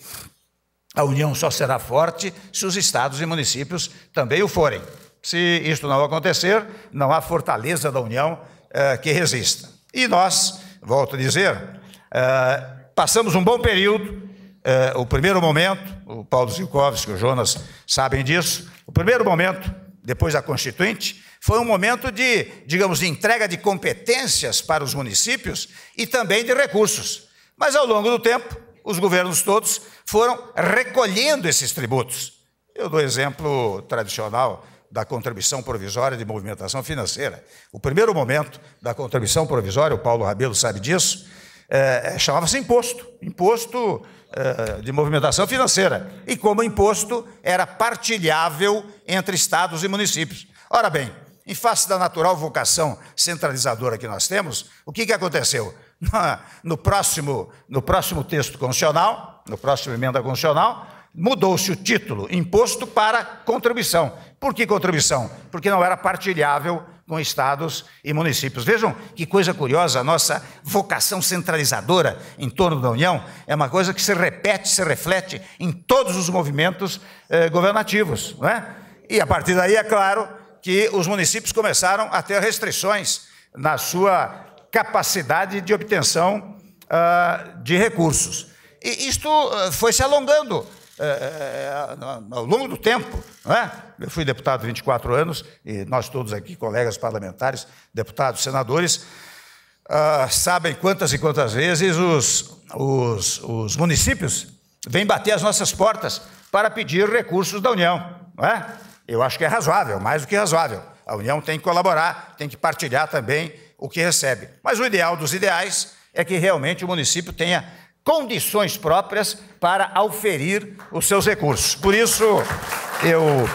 a União só será forte se os estados e municípios também o forem. Se isto não acontecer, não há fortaleza da União eh, que resista. E nós, volto a dizer, eh, passamos um bom período, eh, o primeiro momento, o Paulo Zilkowski e o Jonas sabem disso, o primeiro momento, depois da Constituinte, foi um momento de, digamos, de entrega de competências para os municípios e também de recursos. Mas ao longo do tempo, os governos todos foram recolhendo esses tributos. Eu dou exemplo tradicional da contribuição provisória de movimentação financeira. O primeiro momento da contribuição provisória, o Paulo Rabelo sabe disso, é, é chamava-se imposto, imposto é, de movimentação financeira. E como imposto era partilhável entre estados e municípios. Ora bem, em face da natural vocação centralizadora que nós temos, o que, que aconteceu? *laughs* No próximo, no próximo texto constitucional, no próximo emenda constitucional, mudou-se o título, imposto para contribuição. Por que contribuição? Porque não era partilhável com estados e municípios. Vejam que coisa curiosa, a nossa vocação centralizadora em torno da União é uma coisa que se repete, se reflete em todos os movimentos eh, governativos. Não é? E a partir daí, é claro, que os municípios começaram a ter restrições na sua capacidade de obtenção uh, de recursos. E isto ah, foi se alongando uh, ao longo do tempo. Não é? Eu fui deputado 24 anos, e nós todos aqui, colegas parlamentares, deputados, senadores, sabem quantas e quantas vezes os, os, os municípios vêm bater as nossas portas para pedir recursos da União. Não é? Eu acho que é razoável, mais do que razoável. A União tem que colaborar, tem que partilhar também o que recebe. Mas o ideal dos ideais é que realmente o município tenha condições próprias para auferir os seus recursos. Por isso, eu,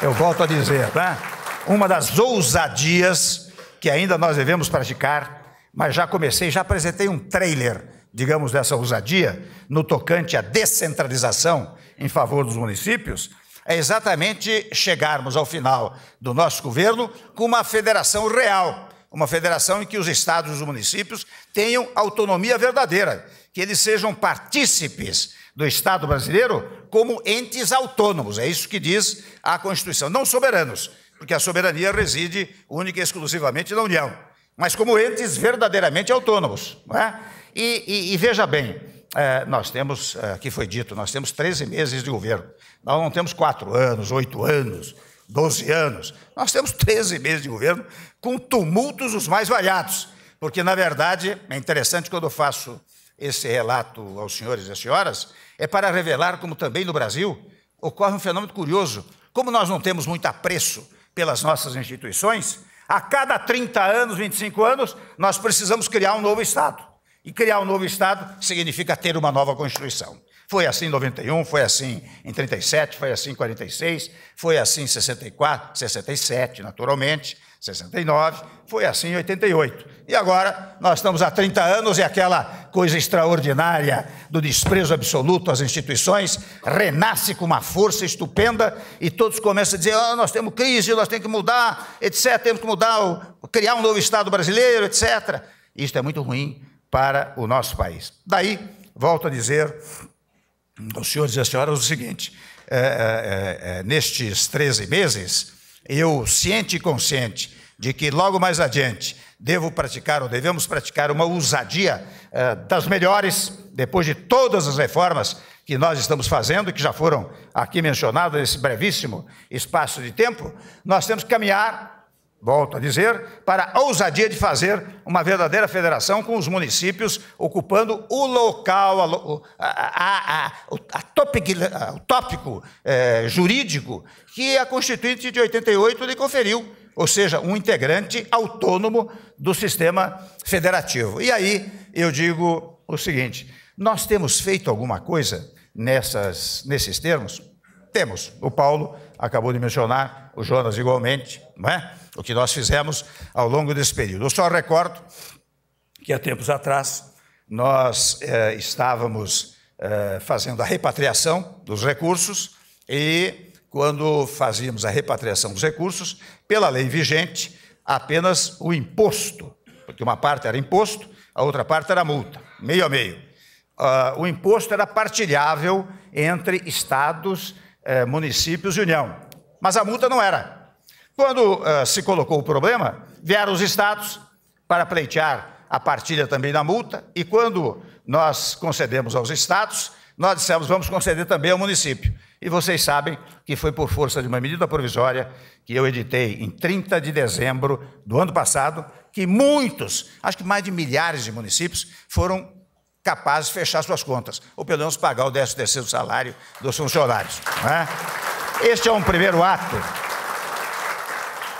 eu volto a dizer, né? uma das ousadias que ainda nós devemos praticar, mas já comecei, já apresentei um trailer, digamos, dessa ousadia, no tocante à descentralização em favor dos municípios, é exatamente chegarmos ao final do nosso governo com uma federação real, uma federação em que os estados e os municípios tenham autonomia verdadeira, que eles sejam partícipes do Estado brasileiro como entes autônomos. É isso que diz a Constituição. Não soberanos, porque a soberania reside única e exclusivamente na União, mas como entes verdadeiramente autônomos. Não é? e, e, e veja bem, é, nós temos, é, aqui foi dito, nós temos 13 meses de governo. Nós não temos 4 anos, 8 anos, 12 anos. Nós temos 13 meses de governo com tumultos os mais variados. Porque, na verdade, é interessante quando eu faço esse relato aos senhores e às senhoras, é para revelar como também no Brasil ocorre um fenômeno curioso. Como nós não temos muito apreço pelas nossas instituições, a cada 30 anos, 25 anos, nós precisamos criar um novo Estado. E criar um novo Estado significa ter uma nova Constituição. Foi assim em 91, foi assim em 37, foi assim em 46, foi assim em 64, 67, naturalmente, 69, foi assim em 88. E agora nós estamos há 30 anos e aquela coisa extraordinária do desprezo absoluto às instituições renasce com uma força estupenda e todos começam a dizer: oh, nós temos crise, nós temos que mudar, etc., temos que mudar, criar um novo Estado brasileiro, etc. Isto é muito ruim para o nosso país. Daí, volto a dizer, os senhores e as senhoras, o seguinte: é, é, é, é nestes 13 meses, eu, ciente e consciente de que logo mais adiante devo praticar ou devemos praticar uma ousadia é, das melhores, depois de todas as reformas que nós estamos fazendo, que já foram aqui mencionadas nesse brevíssimo espaço de tempo, nós temos que caminhar volto a dizer, para a ousadia de fazer uma verdadeira federação com os municípios, ocupando o local, a, a, a, a topic, o tópico é, jurídico que a Constituinte de 88 lhe conferiu, ou seja, um integrante autônomo do sistema federativo. E aí eu digo o seguinte: nós temos feito alguma coisa nessas, nesses termos? Temos. O Paulo acabou de mencionar, o Jonas igualmente, não é? o que nós fizemos ao longo desse período. Eu só recordo que há tempos atrás nós eh, estávamos eh, fazendo a repatriação dos recursos e quando fazíamos a repatriação dos recursos, pela lei vigente, apenas o imposto, porque uma parte era imposto, a outra parte era multa, meio a meio. Uh, o imposto era partilhável entre estados eh, municípios e União. Mas a multa não era. Quando eh, se colocou o problema, vieram os estados para pleitear a partilha também da multa, e quando nós concedemos aos estados, nós dissemos vamos conceder também ao município. E vocês sabem que foi por força de uma medida provisória que eu editei em 30 de dezembro do ano passado, que muitos, acho que mais de milhares de municípios, foram capazes de fechar suas contas, ou pelo menos pagar o 13 terceiro salário dos funcionários. É? Este é um primeiro ato,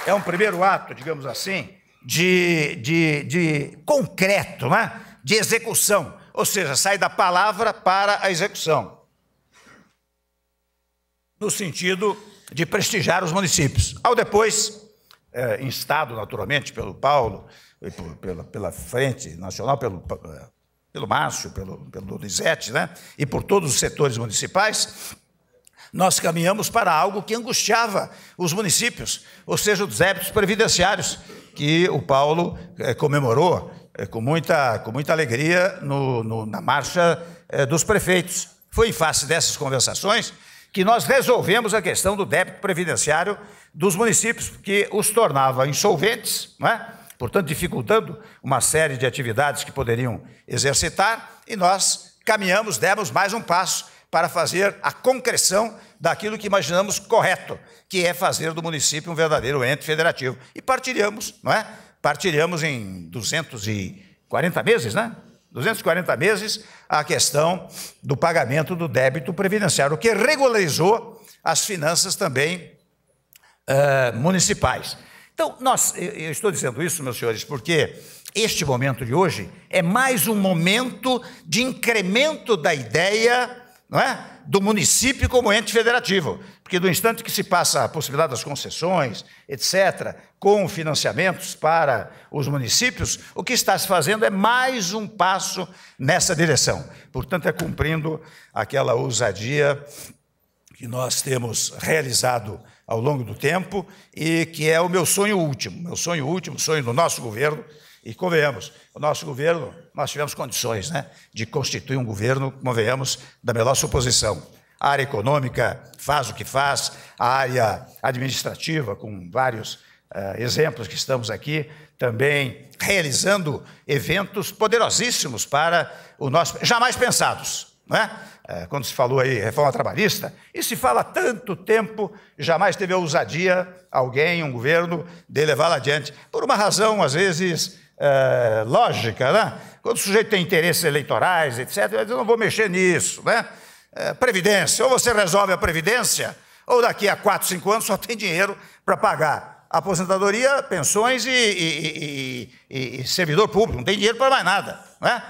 é um primeiro ato, digamos assim, de, de, de concreto, né? de execução, ou seja, sai da palavra para a execução, no sentido de prestigiar os municípios. Ao depois, é, instado naturalmente pelo Paulo, pela, pela Frente Nacional, pelo eh, pelo Márcio, pelo, pelo Donizete, né? e por todos os setores municipais, nós caminhamos para algo que angustiava os municípios, ou seja, os débitos previdenciários, que o Paulo é, comemorou é, com, muita, com muita alegria no, no, na marcha é, dos prefeitos. Foi em face dessas conversações que nós resolvemos a questão do débito previdenciário dos municípios, que os tornava insolventes, não é? portanto, dificultando uma série de atividades que poderiam exercitar, e nós caminhamos, demos mais um passo para fazer a concreção daquilo que imaginamos correto, que é fazer do município um verdadeiro ente federativo. E partilhamos, não é? Partilhamos em 240 meses, né? 240 meses a questão do pagamento do débito previdenciário, o que regularizou as finanças também uh, municipais. Então, nós, eu estou dizendo isso, meus senhores, porque este momento de hoje é mais um momento de incremento da ideia não é, do município como ente federativo. Porque do instante que se passa a possibilidade das concessões, etc., com financiamentos para os municípios, o que está se fazendo é mais um passo nessa direção. Portanto, é cumprindo aquela ousadia que nós temos realizado ao longo do tempo e que é o meu sonho último, meu sonho último, sonho do nosso governo. E convenhamos, o nosso governo, nós tivemos condições né, de constituir um governo, convenhamos, da melhor suposição. A área econômica faz o que faz, a área administrativa, com vários uh, exemplos que estamos aqui, também realizando eventos poderosíssimos para o nosso. jamais pensados não é? é? Quando se falou aí reforma trabalhista, e se fala há tanto tempo, jamais teve a ousadia alguém, um governo, de levá-la adiante, por uma razão, às vezes, é, lógica, né? Quando o sujeito tem interesses eleitorais, etc., eu não vou mexer nisso, né? É, previdência, ou você resolve a previdência, ou daqui a 4, 5 anos só tem dinheiro para pagar aposentadoria, pensões e, e, e, e, servidor público, não tem dinheiro para mais nada, não é?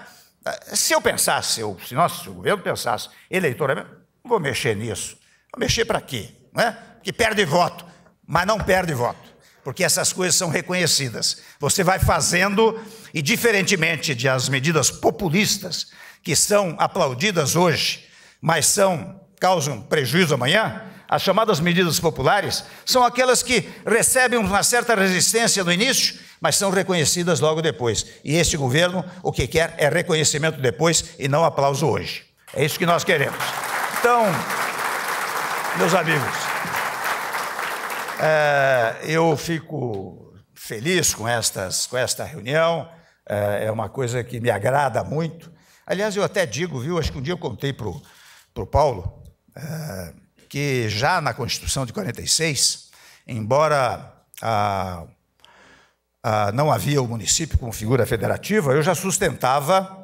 Se eu pensasse, eu, se, nossa, se o governo pensasse, eleitoralmente, não vou mexer nisso. Vou mexer para quê? Não é? Que perde voto, mas não perde voto, porque essas coisas são reconhecidas. Você vai fazendo, e diferentemente de as medidas populistas que são aplaudidas hoje, mas são causam prejuízo amanhã, as chamadas medidas populares, são aquelas que recebem uma certa resistência no início, mas são reconhecidas logo depois. E este governo o que quer é reconhecimento depois e não aplauso hoje. É isso que nós queremos. Então, meus amigos, é, eu fico feliz com, estas, com esta reunião, é, é uma coisa que me agrada muito. Aliás, eu até digo, viu, acho que um dia eu contei para o Paulo. É, que já na Constituição de 46, embora ah, ah, não havia o município como figura federativa, eu já sustentava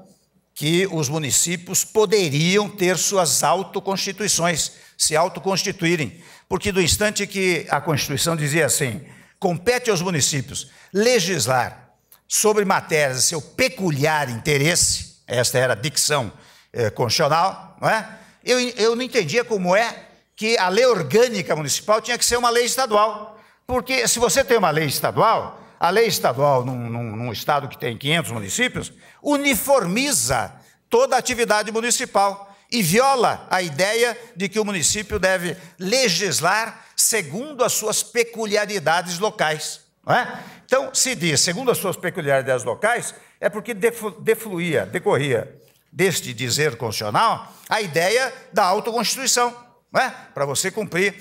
que os municípios poderiam ter suas autoconstituições, se autoconstituírem, porque do instante que a Constituição dizia assim, compete aos municípios legislar sobre matérias de seu peculiar interesse, esta era a dicção eh, constitucional, não é? Eu, eu não entendia como é que a lei orgânica municipal tinha que ser uma lei estadual. Porque se você tem uma lei estadual, a lei estadual, num, num, num, estado que tem 500 municípios, uniformiza toda a atividade municipal e viola a ideia de que o município deve legislar segundo as suas peculiaridades locais. É? Então, se diz segundo as suas peculiaridades locais, é porque defluía, decorria deste dizer constitucional a ideia da autoconstituição é? Né? para você cumprir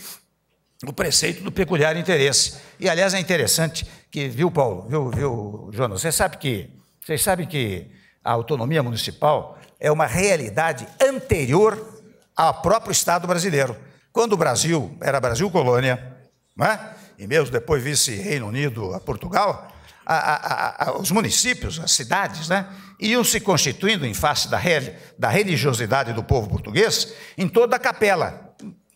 o preceito do peculiar interesse. E, aliás, é interessante que, viu, Paulo, viu, viu Jonas, você sabe que, vocês sabem que a autonomia municipal é uma realidade anterior ao próprio Estado brasileiro. Quando o Brasil era Brasil colônia, é? e mesmo depois vice Reino Unido a Portugal, a, a, a, os municípios, as cidades, né, iam se constituindo em face da, da religiosidade do povo português em toda a capela,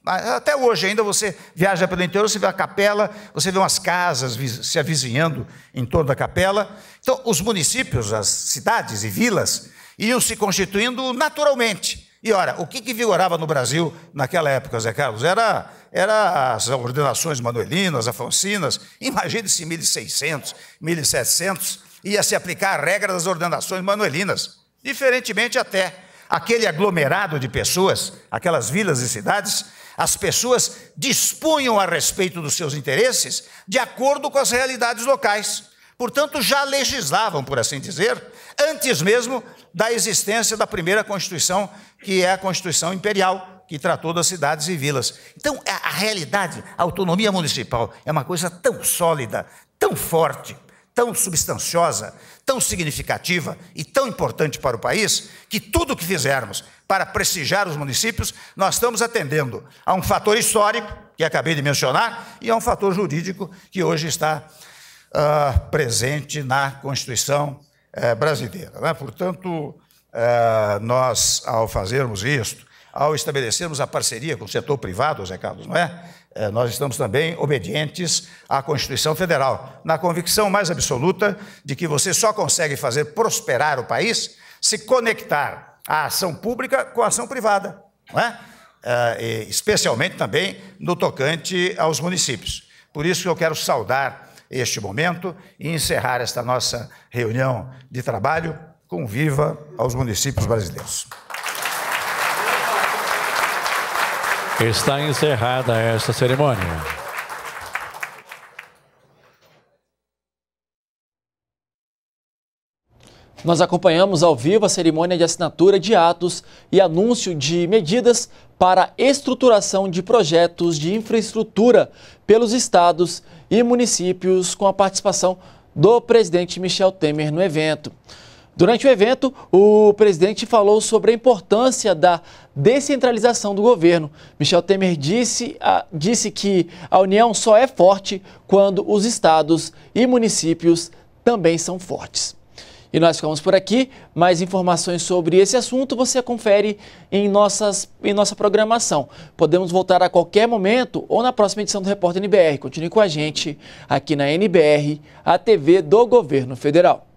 até hoje ainda você viaja pelo interior, você vê a capela, você vê umas casas se avizinhando em torno da capela. Então, os municípios, as cidades e vilas iam se constituindo naturalmente. E ora, o que, que vigorava no Brasil naquela época, Zé Carlos? Era, era as ordenações manuelinas, afoncinas. Imagine-se 1600, 1700, ia se aplicar a regra das ordenações manuelinas. Diferentemente até aquele aglomerado de pessoas, aquelas vilas e cidades as pessoas dispunham a respeito dos seus interesses de acordo com as realidades locais. Portanto, já legislavam, por assim dizer, antes mesmo da existência da primeira Constituição, que é a Constituição Imperial, que tratou das cidades e vilas. Então, a, realidade, a autonomia municipal, é uma coisa tão sólida, tão forte, tão substanciosa, tão significativa e tão importante para o país, que tudo o que fizermos para prestigiar os municípios, nós estamos atendendo a um fator histórico, que acabei de mencionar, e a um fator jurídico que hoje está uh, presente na Constituição uh, brasileira. Né? Portanto, uh, nós, ao fazermos isto, ao estabelecermos a parceria com o setor privado, Zé Carlos, não é? Eh, nós estamos também obedientes à Constituição Federal, na convicção mais absoluta de que você só consegue fazer prosperar o país se conectar a ação pública com a ação privada, é? Eh, especialmente também no tocante aos municípios. Por isso que eu quero saudar este momento e encerrar esta nossa reunião de trabalho com viva aos municípios brasileiros. Está encerrada esta cerimônia. Nós acompanhamos ao vivo a cerimônia de assinatura de atos e anúncio de medidas para estruturação de projetos de infraestrutura pelos estados e municípios com a participação do presidente Michel Temer no evento. Durante o evento, o presidente falou sobre a importância da descentralização do governo. Michel Temer disse, disse que a União só é forte quando os estados e municípios também são fortes. E nós ficamos por aqui. Mais informações sobre esse assunto você confere em, nossas, em nossa programação. Podemos voltar a qualquer momento ou na próxima edição do Repórter NBR. Continue com a gente aqui na NBR, a TV do Governo Federal.